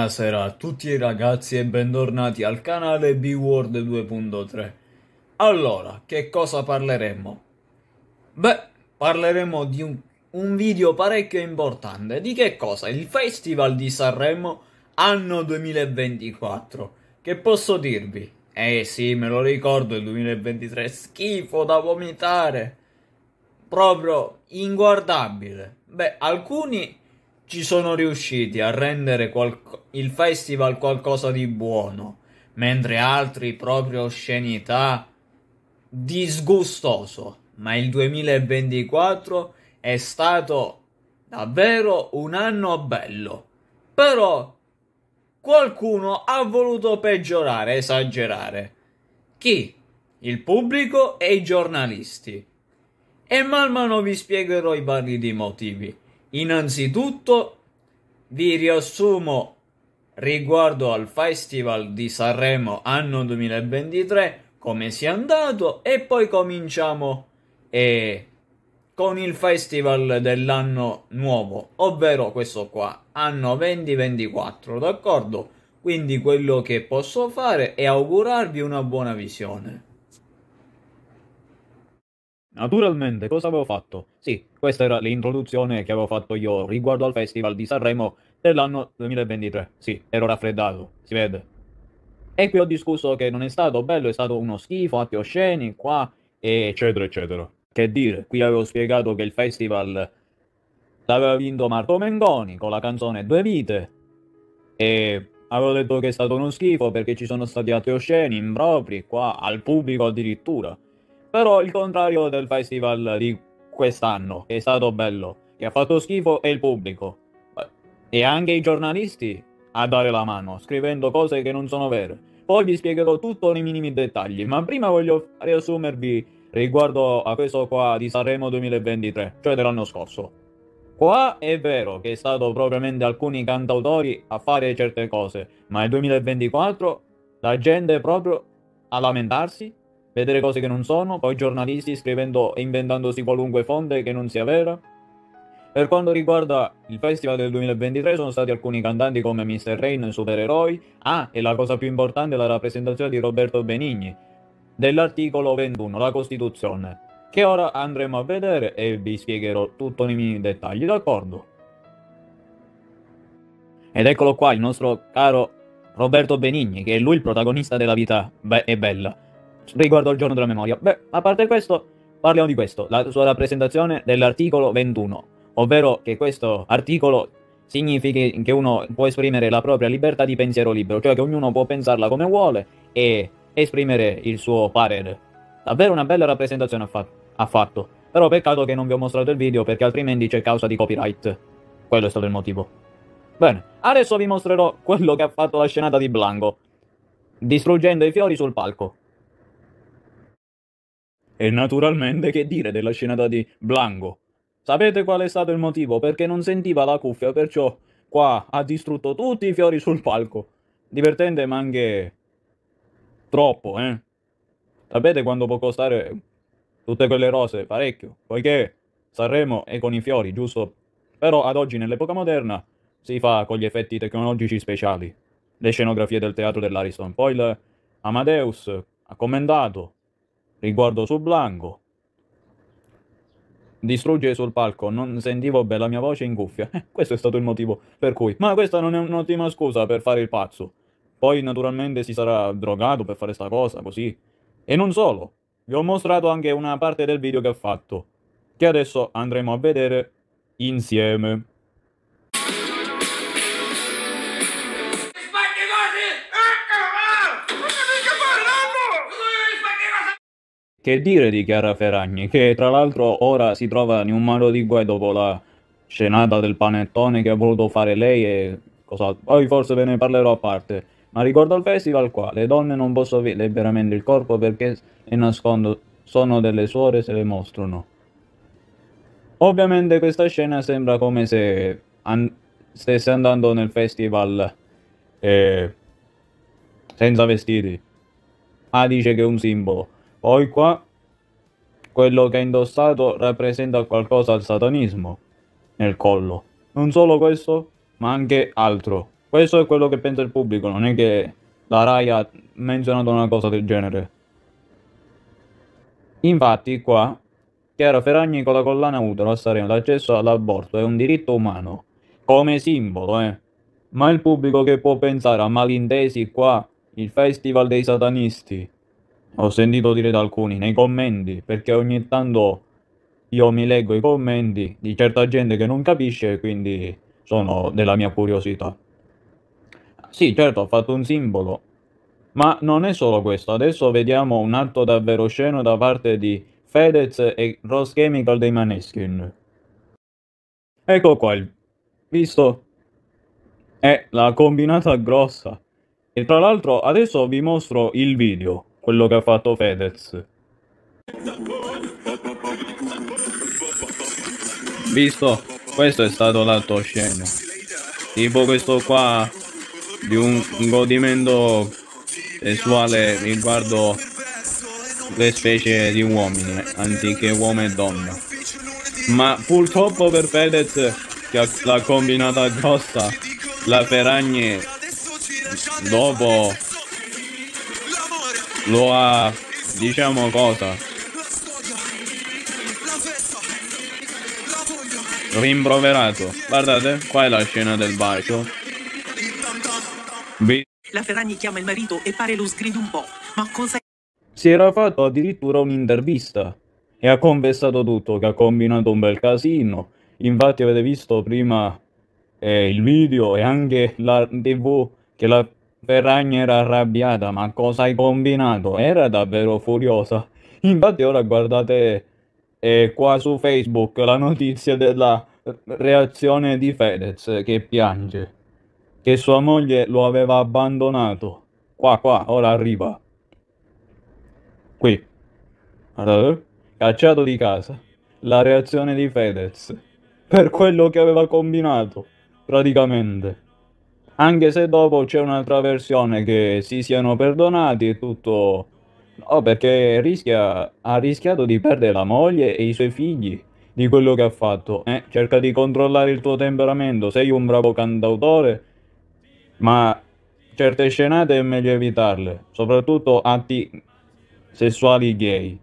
Buonasera a tutti i ragazzi e bentornati al canale B-World 2.3 Allora, che cosa parleremo? Beh, parleremo di un, un, video parecchio importante Di che cosa? Il Festival di Sanremo anno 2024 Che posso dirvi? Eh sì, me lo ricordo il 2023 Schifo da vomitare Proprio inguardabile Beh, alcuni ci sono riusciti a rendere qualco- il festival qualcosa di buono, mentre altri proprio oscenità disgustoso, ma il 2024 è stato davvero un anno bello. Però qualcuno ha voluto peggiorare, esagerare. Chi? Il pubblico e i giornalisti. E man mano vi spiegherò i vari motivi. Innanzitutto vi riassumo riguardo al Festival di Sanremo anno 2023 come sia andato e poi cominciamo eh, con il Festival dell'anno nuovo, ovvero questo qua, anno 2024, d'accordo? Quindi quello che posso fare è augurarvi una buona visione. Naturalmente, cosa avevo fatto? Sì, questa era l'introduzione che avevo fatto io riguardo al Festival di Sanremo dell'anno 2023. Sì, ero raffreddato, si vede. E qui ho discusso che non è stato bello, è stato uno schifo, atti osceni, qua, e eccetera, eccetera. Che dire, qui avevo spiegato che il festival l'aveva vinto Marco Mengoni con la canzone Due Vite, e avevo detto che è stato uno schifo perché ci sono stati atti osceni, impropri, qua, al pubblico addirittura. Però il contrario del festival di quest'anno, che è stato bello, che ha fatto schifo, è il pubblico. E anche i giornalisti a dare la mano, scrivendo cose che non sono vere. Poi vi spiegherò tutto nei minimi dettagli, ma prima voglio riassumervi riguardo a questo qua di Sanremo 2023, cioè dell'anno scorso. Qua è vero che è stato propriamente alcuni cantautori a fare certe cose, ma nel 2024 la gente proprio a lamentarsi vedere cose che non sono, poi giornalisti scrivendo e inventandosi qualunque fonte che non sia vera. Per quanto riguarda il festival del 2023 sono stati alcuni cantanti come Mr. Rain, Supereroi, ah e la cosa più importante è la rappresentazione di Roberto Benigni, dell'articolo 21, la Costituzione, che ora andremo a vedere e vi spiegherò tutto nei minimi dettagli, d'accordo? Ed eccolo qua il nostro caro Roberto Benigni, che è lui il protagonista della vita Be- è bella riguardo al giorno della memoria. Beh, a parte questo, parliamo di questo, la sua rappresentazione dell'articolo 21, ovvero che questo articolo significa che uno può esprimere la propria libertà di pensiero libero, cioè che ognuno può pensarla come vuole e esprimere il suo parere. Davvero una bella rappresentazione ha, fa- ha fatto, però peccato che non vi ho mostrato il video perché altrimenti c'è causa di copyright. Quello è stato il motivo. Bene, adesso vi mostrerò quello che ha fatto la scenata di Blanco, distruggendo i fiori sul palco. E naturalmente che dire della scenata di Blanco? Sapete qual è stato il motivo? Perché non sentiva la cuffia, perciò qua ha distrutto tutti i fiori sul palco. Divertente ma anche troppo, eh? Sapete quanto può costare tutte quelle rose? Parecchio, poiché Sanremo è con i fiori, giusto? Però ad oggi nell'epoca moderna si fa con gli effetti tecnologici speciali, le scenografie del teatro dell'Ariston. Poi il Amadeus ha commentato Riguardo su blanco. Distrugge sul palco, non sentivo bene la mia voce in cuffia. Eh, questo è stato il motivo per cui. Ma questa non è un'ottima scusa per fare il pazzo. Poi naturalmente si sarà drogato per fare sta cosa, così. E non solo. Vi ho mostrato anche una parte del video che ho fatto, che adesso andremo a vedere insieme. Che dire di Chiara Ferragni, che tra l'altro ora si trova in un malo di guai dopo la scenata del panettone che ha voluto fare lei e cos'altro. Poi forse ve ne parlerò a parte. Ma ricordo al festival qua, le donne non possono avere liberamente il corpo perché le nascondo, sono delle suore se le mostrano. Ovviamente questa scena sembra come se an stesse andando nel festival eh, senza vestiti. Ah, dice che è un simbolo. Poi qua, quello che ha indossato rappresenta qualcosa al satanismo, nel collo. Non solo questo, ma anche altro. Questo è quello che pensa il pubblico, non è che la RAI ha menzionato una cosa del genere. Infatti qua, Chiara Ferragni con la collana utero a Sareno, l'accesso all'aborto è un diritto umano, come simbolo, eh. Ma il pubblico che può pensare a malintesi qua, il festival dei satanisti, ho sentito dire da alcuni nei commenti, perché ogni tanto io mi leggo i commenti di certa gente che non capisce, quindi sono della mia curiosità. Sì, certo, ho fatto un simbolo, ma non è solo questo. Adesso vediamo un atto davvero sceno da parte di Fedez e Rose Chemical dei Maneskin. Ecco qua, il... visto? È la combinata grossa. E tra l'altro adesso vi mostro il video quello che ha fatto Fedez. Visto, questo è stato l'altro scena. Tipo questo qua di un godimento sessuale riguardo le specie di uomini, anziché uomo e donna. Ma purtroppo per Fedez che l'ha combinata grossa, la Feragne dopo lo ha, diciamo cosa, rimproverato. Guardate, qua è la scena del bacio. B. La Ferragni chiama il marito e pare lo sgrida un po', ma cosa... Si era fatto addirittura un'intervista e ha confessato tutto, che ha combinato un bel casino. Infatti avete visto prima eh, il video e anche la tv che la Ferragna era arrabbiata, ma cosa hai combinato? Era davvero furiosa. Infatti ora guardate eh, qua su Facebook la notizia della reazione di Fedez che piange. Che sua moglie lo aveva abbandonato. Qua, qua, ora arriva. Qui. Allora, cacciato di casa. La reazione di Fedez. Per quello che aveva combinato, praticamente. Anche se dopo c'è un'altra versione che si siano perdonati e tutto... No, perché rischia, ha rischiato di perdere la moglie e i suoi figli di quello che ha fatto. Eh, cerca di controllare il tuo temperamento, sei un bravo cantautore, ma certe scenate è meglio evitarle, soprattutto atti sessuali gay,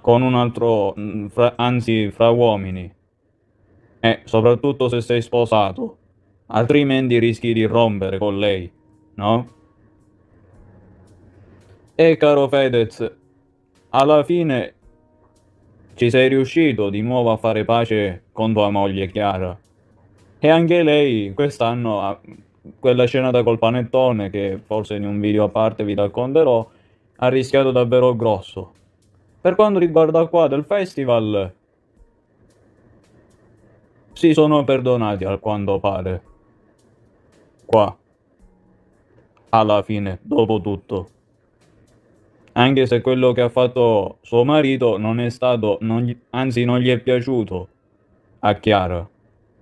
con un altro, mm, fra, anzi fra uomini, eh, soprattutto se sei sposato altrimenti rischi di rompere con lei, no? E caro Fedez, alla fine ci sei riuscito di nuovo a fare pace con tua moglie Chiara. E anche lei quest'anno, quella scena da col panettone, che forse in un video a parte vi racconterò, ha rischiato davvero grosso. Per quanto riguarda qua del festival, si sono perdonati al quanto pare qua, alla fine, dopo tutto. Anche se quello che ha fatto suo marito non è stato, non gli, anzi non gli è piaciuto a Chiara.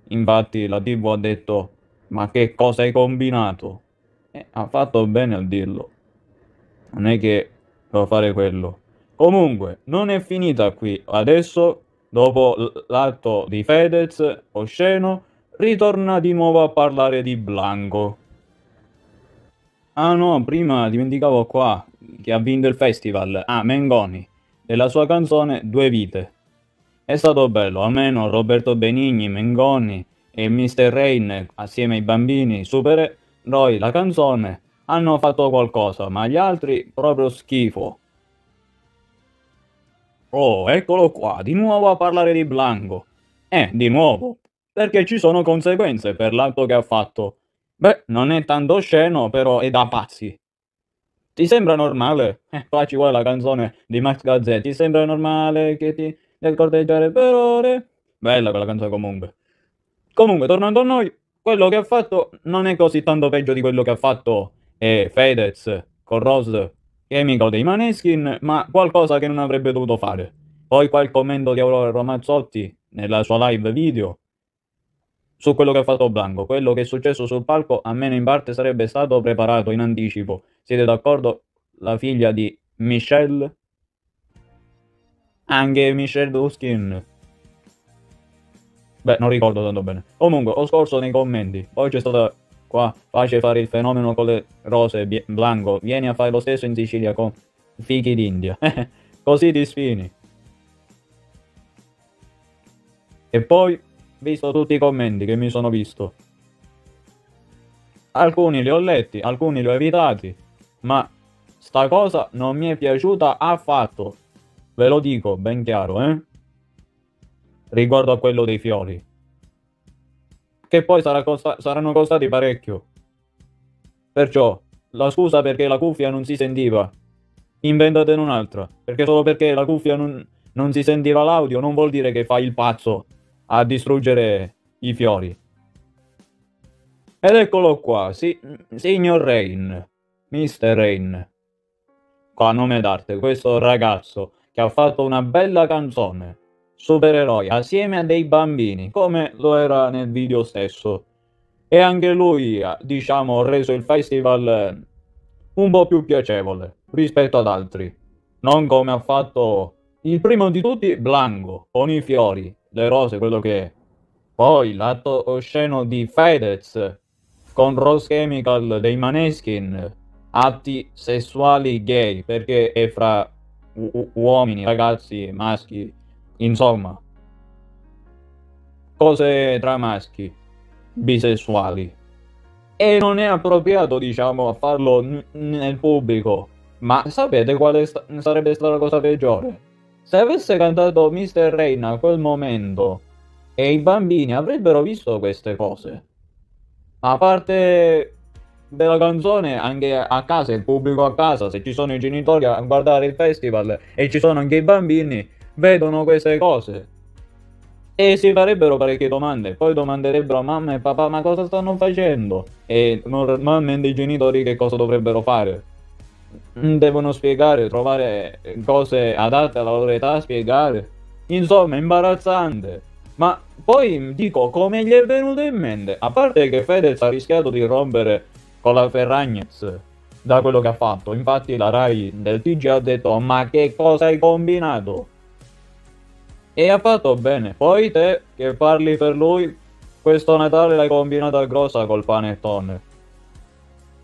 Infatti la TV ha detto, ma che cosa hai combinato? E ha fatto bene a dirlo. Non è che può fare quello. Comunque, non è finita qui. Adesso, dopo l'atto di Fedez, osceno, ritorna di nuovo a parlare di Blanco. Ah no, prima dimenticavo qua che ha vinto il festival. Ah, Mengoni, della sua canzone Due Vite. È stato bello, almeno Roberto Benigni, Mengoni e Mr. Rain, assieme ai bambini, Super Roy, la canzone, hanno fatto qualcosa, ma gli altri proprio schifo. Oh, eccolo qua, di nuovo a parlare di Blanco. Eh, di nuovo, perché ci sono conseguenze per l'atto che ha fatto. Beh, non è tanto sceno, però è da pazzi. Ti sembra normale? Eh, qua ci vuole la canzone di Max Gazzè. Ti sembra normale che ti nel corteggiare per ore? Bella quella canzone comunque. Comunque, tornando a noi, quello che ha fatto non è così tanto peggio di quello che ha fatto eh, Fedez con Rose, che è amico dei Maneskin, ma qualcosa che non avrebbe dovuto fare. Poi qua il commento di Aurora Romazzotti nella sua live video, su quello che ha fatto Blanco. Quello che è successo sul palco, almeno in parte, sarebbe stato preparato in anticipo. Siete d'accordo? La figlia di Michelle? Anche Michelle Duskin. Beh, non ricordo tanto bene. Comunque, ho scorso nei commenti. Poi c'è stata qua, face fare il fenomeno con le rose, Blanco. Vieni a fare lo stesso in Sicilia con fichi d'India. Così ti sfini. E poi visto tutti i commenti che mi sono visto. Alcuni li ho letti, alcuni li ho evitati, ma sta cosa non mi è piaciuta affatto. Ve lo dico ben chiaro, eh? Riguardo a quello dei fiori. Che poi sarà costa saranno costati parecchio. Perciò, la scusa perché la cuffia non si sentiva. Inventatene un'altra, perché solo perché la cuffia non, non si sentiva l'audio non vuol dire che fai il pazzo a distruggere i fiori. Ed eccolo qua, si, signor Rain, Mr. Rain, qua a nome d'arte, questo ragazzo che ha fatto una bella canzone, supereroi, assieme a dei bambini, come lo era nel video stesso. E anche lui, diciamo, ha reso il festival eh, un po' più piacevole rispetto ad altri. Non come ha fatto il primo di tutti, Blanco, con i fiori, le rose, quello che è. Poi l'atto osceno di Fedez con Rose Chemical dei Maneskin, atti sessuali gay, perché è fra u- uomini, ragazzi, maschi, insomma, cose tra maschi, bisessuali. E non è appropriato, diciamo, a farlo n- nel pubblico. Ma sapete quale sta- sarebbe stata la cosa peggiore? Se avesse cantato Mister Rain a quel momento e i bambini avrebbero visto queste cose. A parte della canzone, anche a casa, il pubblico a casa, se ci sono i genitori a guardare il festival e ci sono anche i bambini, vedono queste cose. E si farebbero parecchie domande, poi domanderebbero a mamma e papà ma cosa stanno facendo? E normalmente i genitori che cosa dovrebbero fare? devono spiegare, trovare cose adatte alla loro età, spiegare. Insomma, imbarazzante. Ma poi dico, come gli è venuto in mente? A parte che Fedez ha rischiato di rompere con la Ferragnez da quello che ha fatto. Infatti la Rai del TG ha detto, ma che cosa hai combinato? E ha fatto bene. Poi te, che parli per lui, questo Natale l'hai combinata grossa col panettone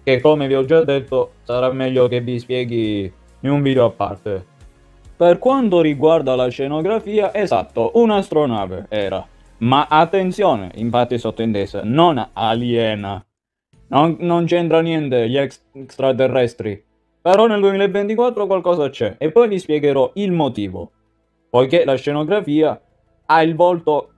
che come vi ho già detto sarà meglio che vi spieghi in un video a parte. Per quanto riguarda la scenografia, esatto, un'astronave era. Ma attenzione, infatti sottintesa, non aliena. Non, non c'entra niente gli extraterrestri. Però nel 2024 qualcosa c'è e poi vi spiegherò il motivo. Poiché la scenografia ha il volto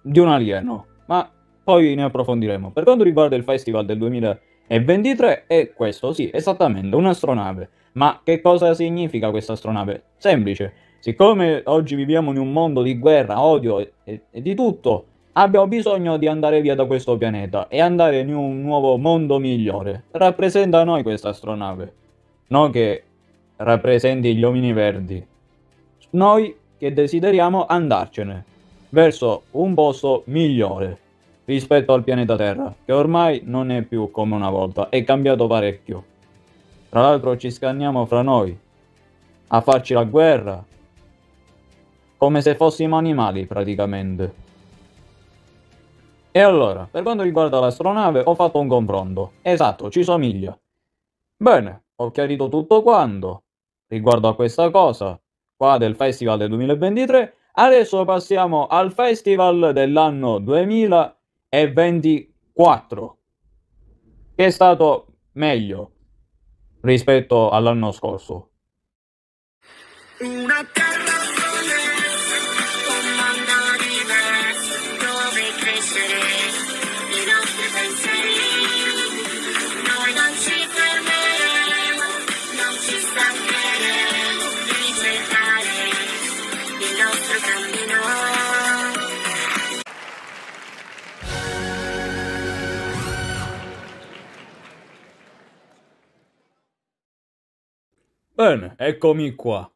di un alieno. Ma poi ne approfondiremo. Per quanto riguarda il festival del 2024, e 23 è questo, sì, esattamente, un'astronave. Ma che cosa significa questa astronave? Semplice, siccome oggi viviamo in un mondo di guerra, odio e, e di tutto, abbiamo bisogno di andare via da questo pianeta e andare in un nuovo mondo migliore. Rappresenta noi questa astronave, non che rappresenti gli uomini verdi. Noi che desideriamo andarcene verso un posto migliore rispetto al pianeta Terra, che ormai non è più come una volta, è cambiato parecchio. Tra l'altro ci scanniamo fra noi, a farci la guerra, come se fossimo animali praticamente. E allora, per quanto riguarda l'astronave, ho fatto un confronto. Esatto, ci somiglia. Bene, ho chiarito tutto quanto riguardo a questa cosa qua del Festival del 2023. Adesso passiamo al Festival dell'anno 2023 e 24, che è stato meglio rispetto all'anno scorso. Una... Bene, eccomi qua.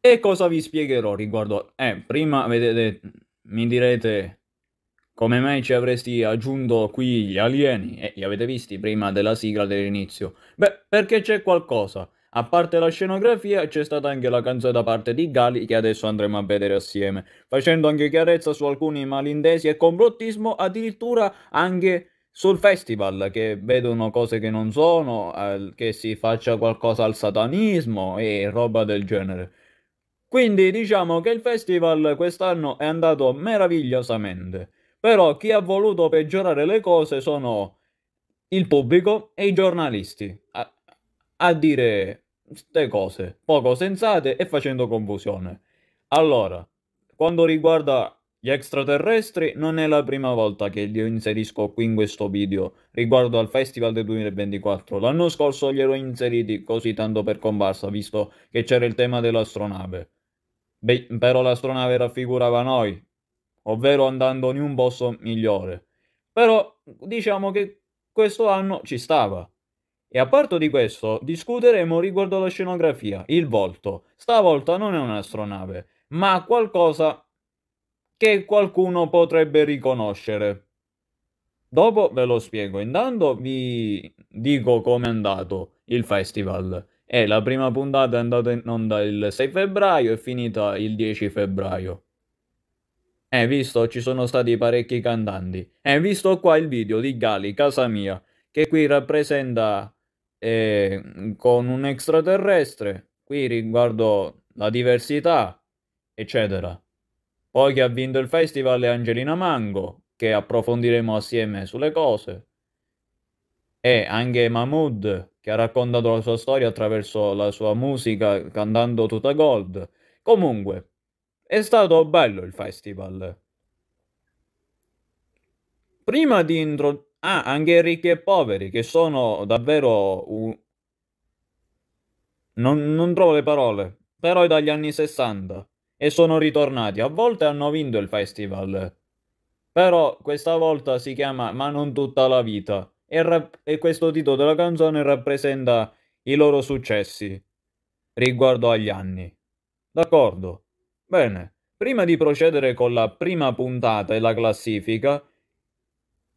E cosa vi spiegherò riguardo... Eh, prima vedete, mi direte come mai ci avresti aggiunto qui gli alieni? eh, li avete visti prima della sigla dell'inizio. Beh, perché c'è qualcosa. A parte la scenografia, c'è stata anche la canzone da parte di Gali che adesso andremo a vedere assieme, facendo anche chiarezza su alcuni malintesi e complottismo, addirittura anche sul festival che vedono cose che non sono, eh, che si faccia qualcosa al satanismo e roba del genere. Quindi diciamo che il festival quest'anno è andato meravigliosamente, però chi ha voluto peggiorare le cose sono il pubblico e i giornalisti a, a dire queste cose poco sensate e facendo confusione. Allora, quando riguarda gli extraterrestri non è la prima volta che li inserisco qui in questo video riguardo al festival del 2024. L'anno scorso li ero inseriti così tanto per comparsa, visto che c'era il tema dell'astronave. Beh, però l'astronave raffigurava noi, ovvero andando in un posto migliore. Però diciamo che questo anno ci stava. E a parte di questo, discuteremo riguardo alla scenografia, il volto. Stavolta non è un'astronave, ma qualcosa che qualcuno potrebbe riconoscere. Dopo ve lo spiego, intanto vi dico com'è andato il festival. Eh, la prima puntata è andata in onda il 6 febbraio e finita il 10 febbraio. Eh, visto, ci sono stati parecchi cantanti. Eh, visto qua il video di Gali, casa mia, che qui rappresenta eh, con un extraterrestre, qui riguardo la diversità, eccetera. Poi che ha vinto il festival è Angelina Mango, che approfondiremo assieme sulle cose. E anche Mahmood, che ha raccontato la sua storia attraverso la sua musica, cantando tutta gold. Comunque, è stato bello il festival. Prima di introdurre... Ah, anche ricchi e poveri, che sono davvero... Un... Non, non trovo le parole, però è dagli anni 60 e sono ritornati. A volte hanno vinto il festival, però questa volta si chiama Ma non tutta la vita e, rap- e questo titolo della canzone rappresenta i loro successi riguardo agli anni. D'accordo? Bene, prima di procedere con la prima puntata e la classifica,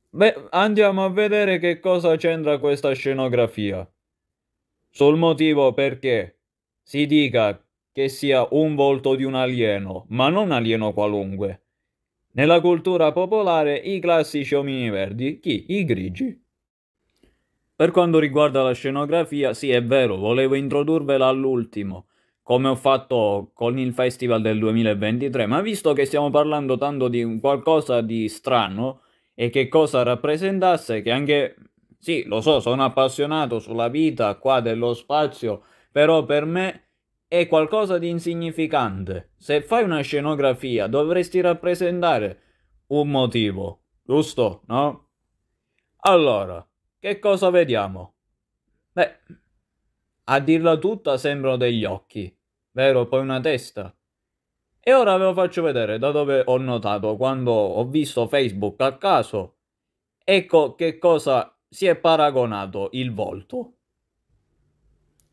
beh, andiamo a vedere che cosa c'entra questa scenografia. Sul motivo perché si dica che sia un volto di un alieno, ma non alieno qualunque. Nella cultura popolare i classici omini verdi, chi? I grigi. Per quanto riguarda la scenografia, sì è vero, volevo introdurvela all'ultimo, come ho fatto con il festival del 2023, ma visto che stiamo parlando tanto di qualcosa di strano e che cosa rappresentasse, che anche... Sì, lo so, sono appassionato sulla vita qua dello spazio, però per me è qualcosa di insignificante. Se fai una scenografia dovresti rappresentare un motivo, giusto? No? Allora, che cosa vediamo? Beh, a dirla tutta sembrano degli occhi, vero? Poi una testa. E ora ve lo faccio vedere da dove ho notato quando ho visto Facebook a caso. Ecco che cosa si è paragonato il volto.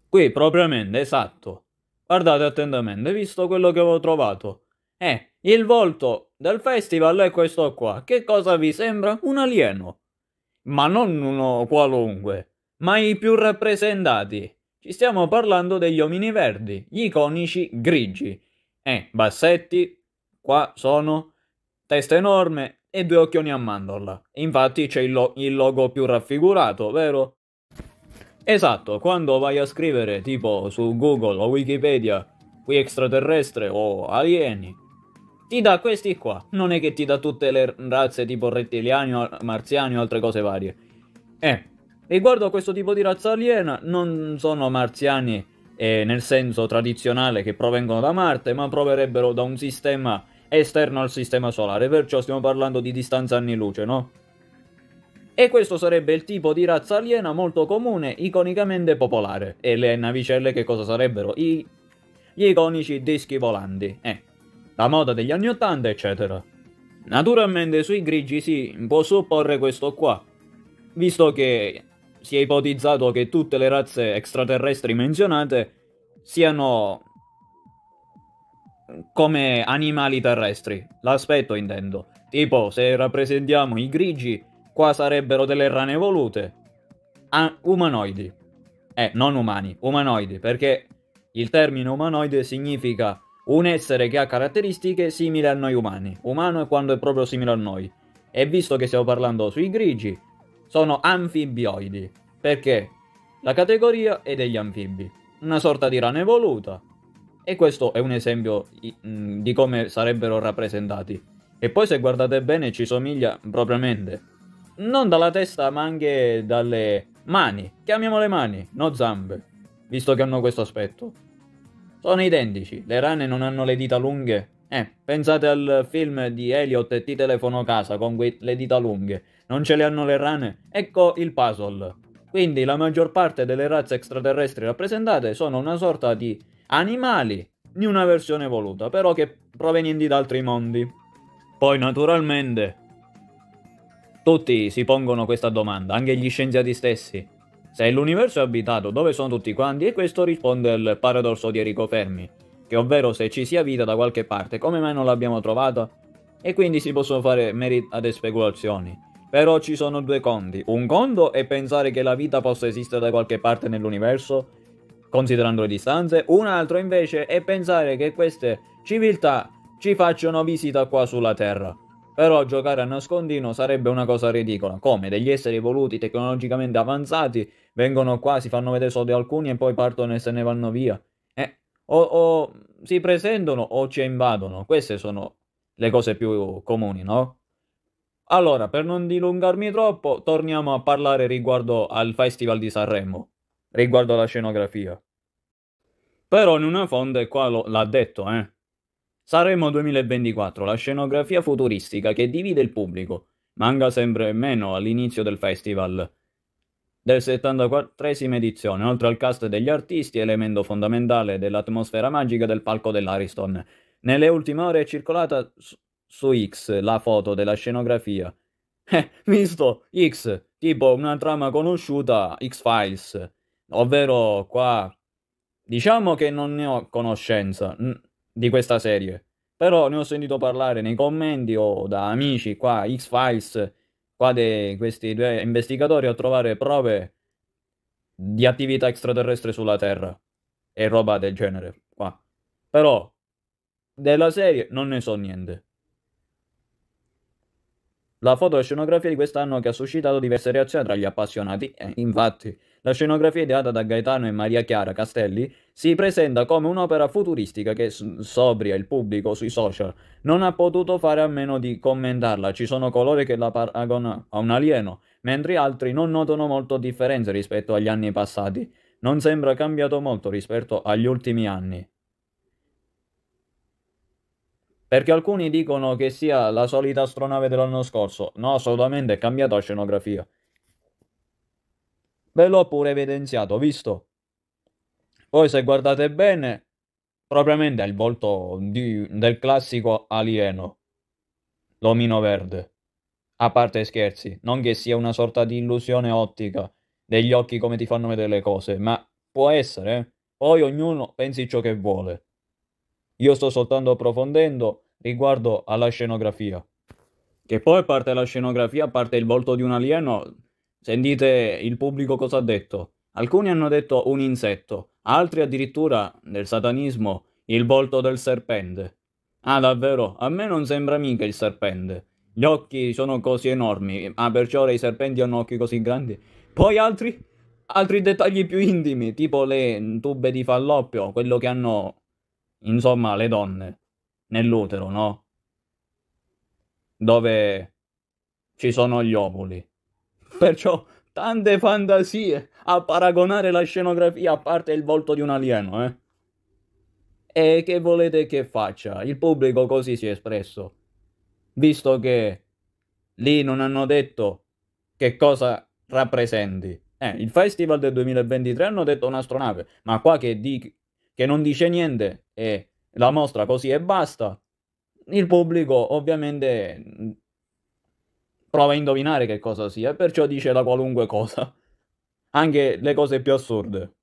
Qui propriamente esatto Guardate attentamente, visto quello che avevo trovato. Eh, il volto del festival è questo qua. Che cosa vi sembra? Un alieno. Ma non uno qualunque, ma i più rappresentati. Ci stiamo parlando degli omini verdi, gli iconici grigi. Eh, bassetti, qua sono, testa enorme e due occhioni a mandorla. Infatti c'è il, lo il logo più raffigurato, vero? Esatto, quando vai a scrivere tipo su Google o Wikipedia qui extraterrestre o alieni, ti dà questi qua, non è che ti dà tutte le razze tipo rettiliani, o marziani o altre cose varie. Eh, riguardo a questo tipo di razza aliena, non sono marziani eh, nel senso tradizionale che provengono da Marte, ma proverebbero da un sistema esterno al sistema solare, perciò stiamo parlando di distanza anni luce, no? E questo sarebbe il tipo di razza aliena molto comune, iconicamente popolare. E le navicelle che cosa sarebbero? I... Gli iconici dischi volanti. Eh, la moda degli anni Ottanta, eccetera. Naturalmente sui grigi si può supporre questo qua, visto che si è ipotizzato che tutte le razze extraterrestri menzionate siano come animali terrestri, l'aspetto intendo. Tipo, se rappresentiamo i grigi Qua sarebbero delle rane evolute. Ah, umanoidi. Eh, non umani, umanoidi, perché il termine umanoide significa un essere che ha caratteristiche simili a noi umani. Umano è quando è proprio simile a noi. E visto che stiamo parlando sui grigi, sono anfibioidi, perché la categoria è degli anfibi, una sorta di rana evoluta. E questo è un esempio di come sarebbero rappresentati. E poi se guardate bene ci somiglia propriamente non dalla testa ma anche dalle mani, chiamiamole mani, non zampe, visto che hanno questo aspetto. Sono identici, le rane non hanno le dita lunghe. Eh, pensate al film di Elliot e ti telefono casa con que- le dita lunghe. Non ce le hanno le rane? Ecco il puzzle. Quindi la maggior parte delle razze extraterrestri rappresentate sono una sorta di animali di una versione evoluta, però che provenienti da altri mondi. Poi naturalmente tutti si pongono questa domanda, anche gli scienziati stessi. Se l'universo è abitato, dove sono tutti quanti? E questo risponde al paradosso di Enrico Fermi, che ovvero se ci sia vita da qualche parte, come mai non l'abbiamo trovata? E quindi si possono fare meritate speculazioni. Però ci sono due conti. Un conto è pensare che la vita possa esistere da qualche parte nell'universo, considerando le distanze. Un altro invece è pensare che queste civiltà ci facciano visita qua sulla Terra. Però giocare a nascondino sarebbe una cosa ridicola. Come? Degli esseri evoluti, tecnologicamente avanzati, vengono qua, si fanno vedere solo di alcuni e poi partono e se ne vanno via. Eh, o, o si presentano o ci invadono. Queste sono le cose più comuni, no? Allora, per non dilungarmi troppo, torniamo a parlare riguardo al Festival di Sanremo, riguardo alla scenografia. Però in una fonte qua l'ha detto, eh. Saremo 2024, la scenografia futuristica che divide il pubblico. Manga sempre meno all'inizio del festival del 74esima edizione, oltre al cast degli artisti, elemento fondamentale dell'atmosfera magica del palco dell'Ariston. Nelle ultime ore è circolata su, su X la foto della scenografia. Eh, visto X, tipo una trama conosciuta, X-Files. Ovvero qua... Diciamo che non ne ho conoscenza. N- di questa serie. Però ne ho sentito parlare nei commenti o da amici qua, X-Files, qua di questi due investigatori a trovare prove di attività extraterrestre sulla Terra e roba del genere qua. Però della serie non ne so niente. La fotoscenografia di quest'anno che ha suscitato diverse reazioni tra gli appassionati, eh, infatti la scenografia ideata da Gaetano e Maria Chiara Castelli si presenta come un'opera futuristica che sobria il pubblico sui social. Non ha potuto fare a meno di commentarla, ci sono colori che la paragonano a un alieno, mentre altri non notano molto differenze rispetto agli anni passati. Non sembra cambiato molto rispetto agli ultimi anni. Perché alcuni dicono che sia la solita astronave dell'anno scorso. No, assolutamente è cambiata la scenografia ve l'ho pure evidenziato, visto? Poi se guardate bene, propriamente è il volto di, del classico alieno, l'omino verde. A parte scherzi, non che sia una sorta di illusione ottica degli occhi come ti fanno vedere le cose, ma può essere, eh. poi ognuno pensi ciò che vuole. Io sto soltanto approfondendo riguardo alla scenografia. Che poi parte la scenografia, parte il volto di un alieno, Sentite il pubblico cosa ha detto. Alcuni hanno detto un insetto, altri addirittura, nel satanismo, il volto del serpente. Ah, davvero? A me non sembra mica il serpente. Gli occhi sono così enormi. Ah, perciò ora i serpenti hanno occhi così grandi. Poi altri? Altri dettagli più intimi, tipo le tube di falloppio, quello che hanno, insomma, le donne. Nell'utero, no? Dove ci sono gli ovuli perciò tante fantasie a paragonare la scenografia a parte il volto di un alieno, eh. E che volete che faccia? Il pubblico così si è espresso, visto che lì non hanno detto che cosa rappresenti. Eh, il festival del 2023 hanno detto un'astronave, ma qua che, di... che non dice niente e la mostra così e basta, il pubblico ovviamente prova a indovinare che cosa sia, e perciò dice la qualunque cosa, anche le cose più assurde.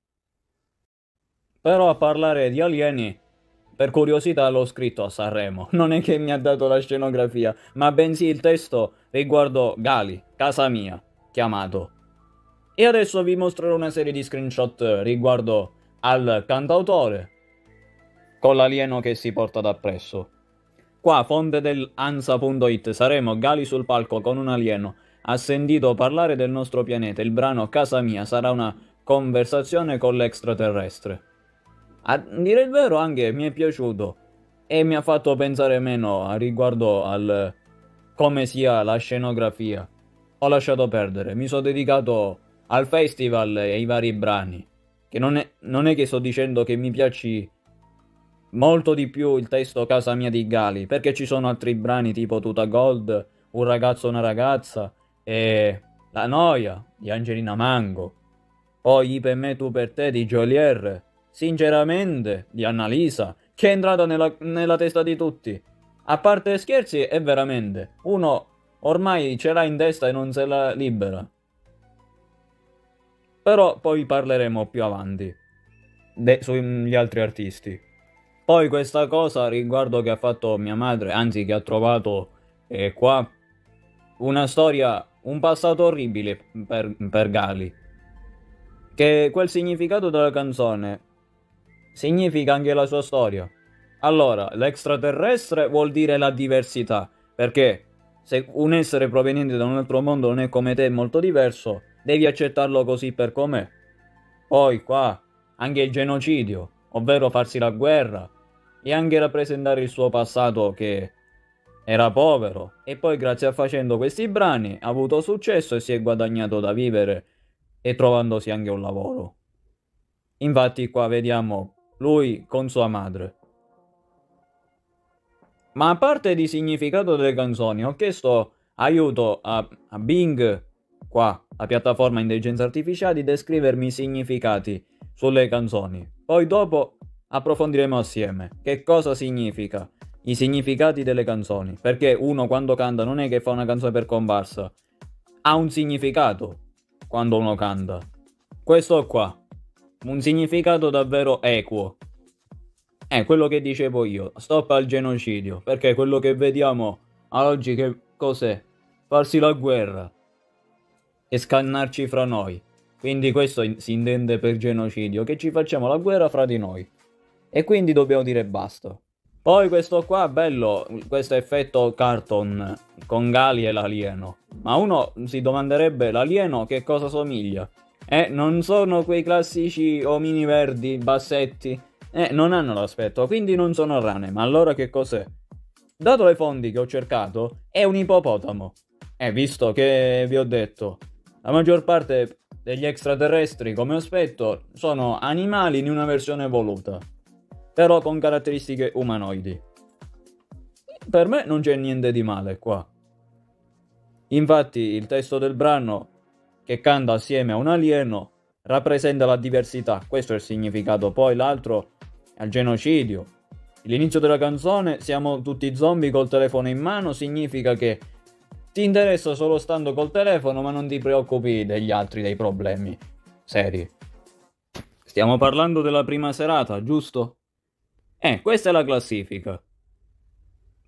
Però a parlare di alieni, per curiosità l'ho scritto a Sanremo, non è che mi ha dato la scenografia, ma bensì il testo riguardo Gali, casa mia, chiamato. E adesso vi mostrerò una serie di screenshot riguardo al cantautore, con l'alieno che si porta da presso. Qua, fonte del ansa.it, saremo gali sul palco con un alieno. Ha sentito parlare del nostro pianeta, il brano Casa mia sarà una conversazione con l'extraterrestre. A dire il vero anche mi è piaciuto e mi ha fatto pensare meno a riguardo al come sia la scenografia. Ho lasciato perdere, mi sono dedicato al festival e ai vari brani. Che non è, non è che sto dicendo che mi piaci molto di più il testo Casa mia di Gali, perché ci sono altri brani tipo Tuta Gold, Un ragazzo una ragazza e La noia di Angelina Mango, poi I per me tu per te di Jolier, Sinceramente di Annalisa, che è entrata nella, nella testa di tutti. A parte scherzi, è veramente, uno ormai ce l'ha in testa e non se la libera. Però poi parleremo più avanti de- sugli altri artisti. Poi questa cosa riguardo che ha fatto mia madre, anzi che ha trovato eh, qua, una storia, un passato orribile per, per Gali. Che quel significato della canzone significa anche la sua storia. Allora, l'extraterrestre vuol dire la diversità, perché se un essere proveniente da un altro mondo non è come te, è molto diverso, devi accettarlo così per com'è. Poi qua, anche il genocidio, ovvero farsi la guerra, e anche rappresentare il suo passato che era povero e poi grazie a facendo questi brani ha avuto successo e si è guadagnato da vivere e trovandosi anche un lavoro. Infatti qua vediamo lui con sua madre. Ma a parte di significato delle canzoni, ho chiesto aiuto a, a Bing, qua, la piattaforma intelligenza artificiale, di descrivermi i significati sulle canzoni. Poi dopo approfondiremo assieme che cosa significa, i significati delle canzoni, perché uno quando canta non è che fa una canzone per comparsa, ha un significato quando uno canta. Questo qua, un significato davvero equo. È quello che dicevo io, stop al genocidio, perché quello che vediamo a oggi che cos'è? Farsi la guerra e scannarci fra noi. Quindi questo si intende per genocidio, che ci facciamo la guerra fra di noi e quindi dobbiamo dire basta. Poi questo qua, bello, questo effetto carton con Gali e l'alieno. Ma uno si domanderebbe l'alieno che cosa somiglia? Eh, non sono quei classici omini verdi, bassetti. Eh, non hanno l'aspetto, quindi non sono rane. Ma allora che cos'è? Dato le fondi che ho cercato, è un ippopotamo. E eh, visto che vi ho detto, la maggior parte degli extraterrestri come aspetto sono animali in una versione evoluta però con caratteristiche umanoidi. Per me non c'è niente di male qua. Infatti il testo del brano, che canta assieme a un alieno, rappresenta la diversità, questo è il significato, poi l'altro è il genocidio. L'inizio della canzone, siamo tutti zombie col telefono in mano, significa che ti interessa solo stando col telefono, ma non ti preoccupi degli altri, dei problemi seri. Stiamo parlando della prima serata, giusto? Eh, questa è la classifica.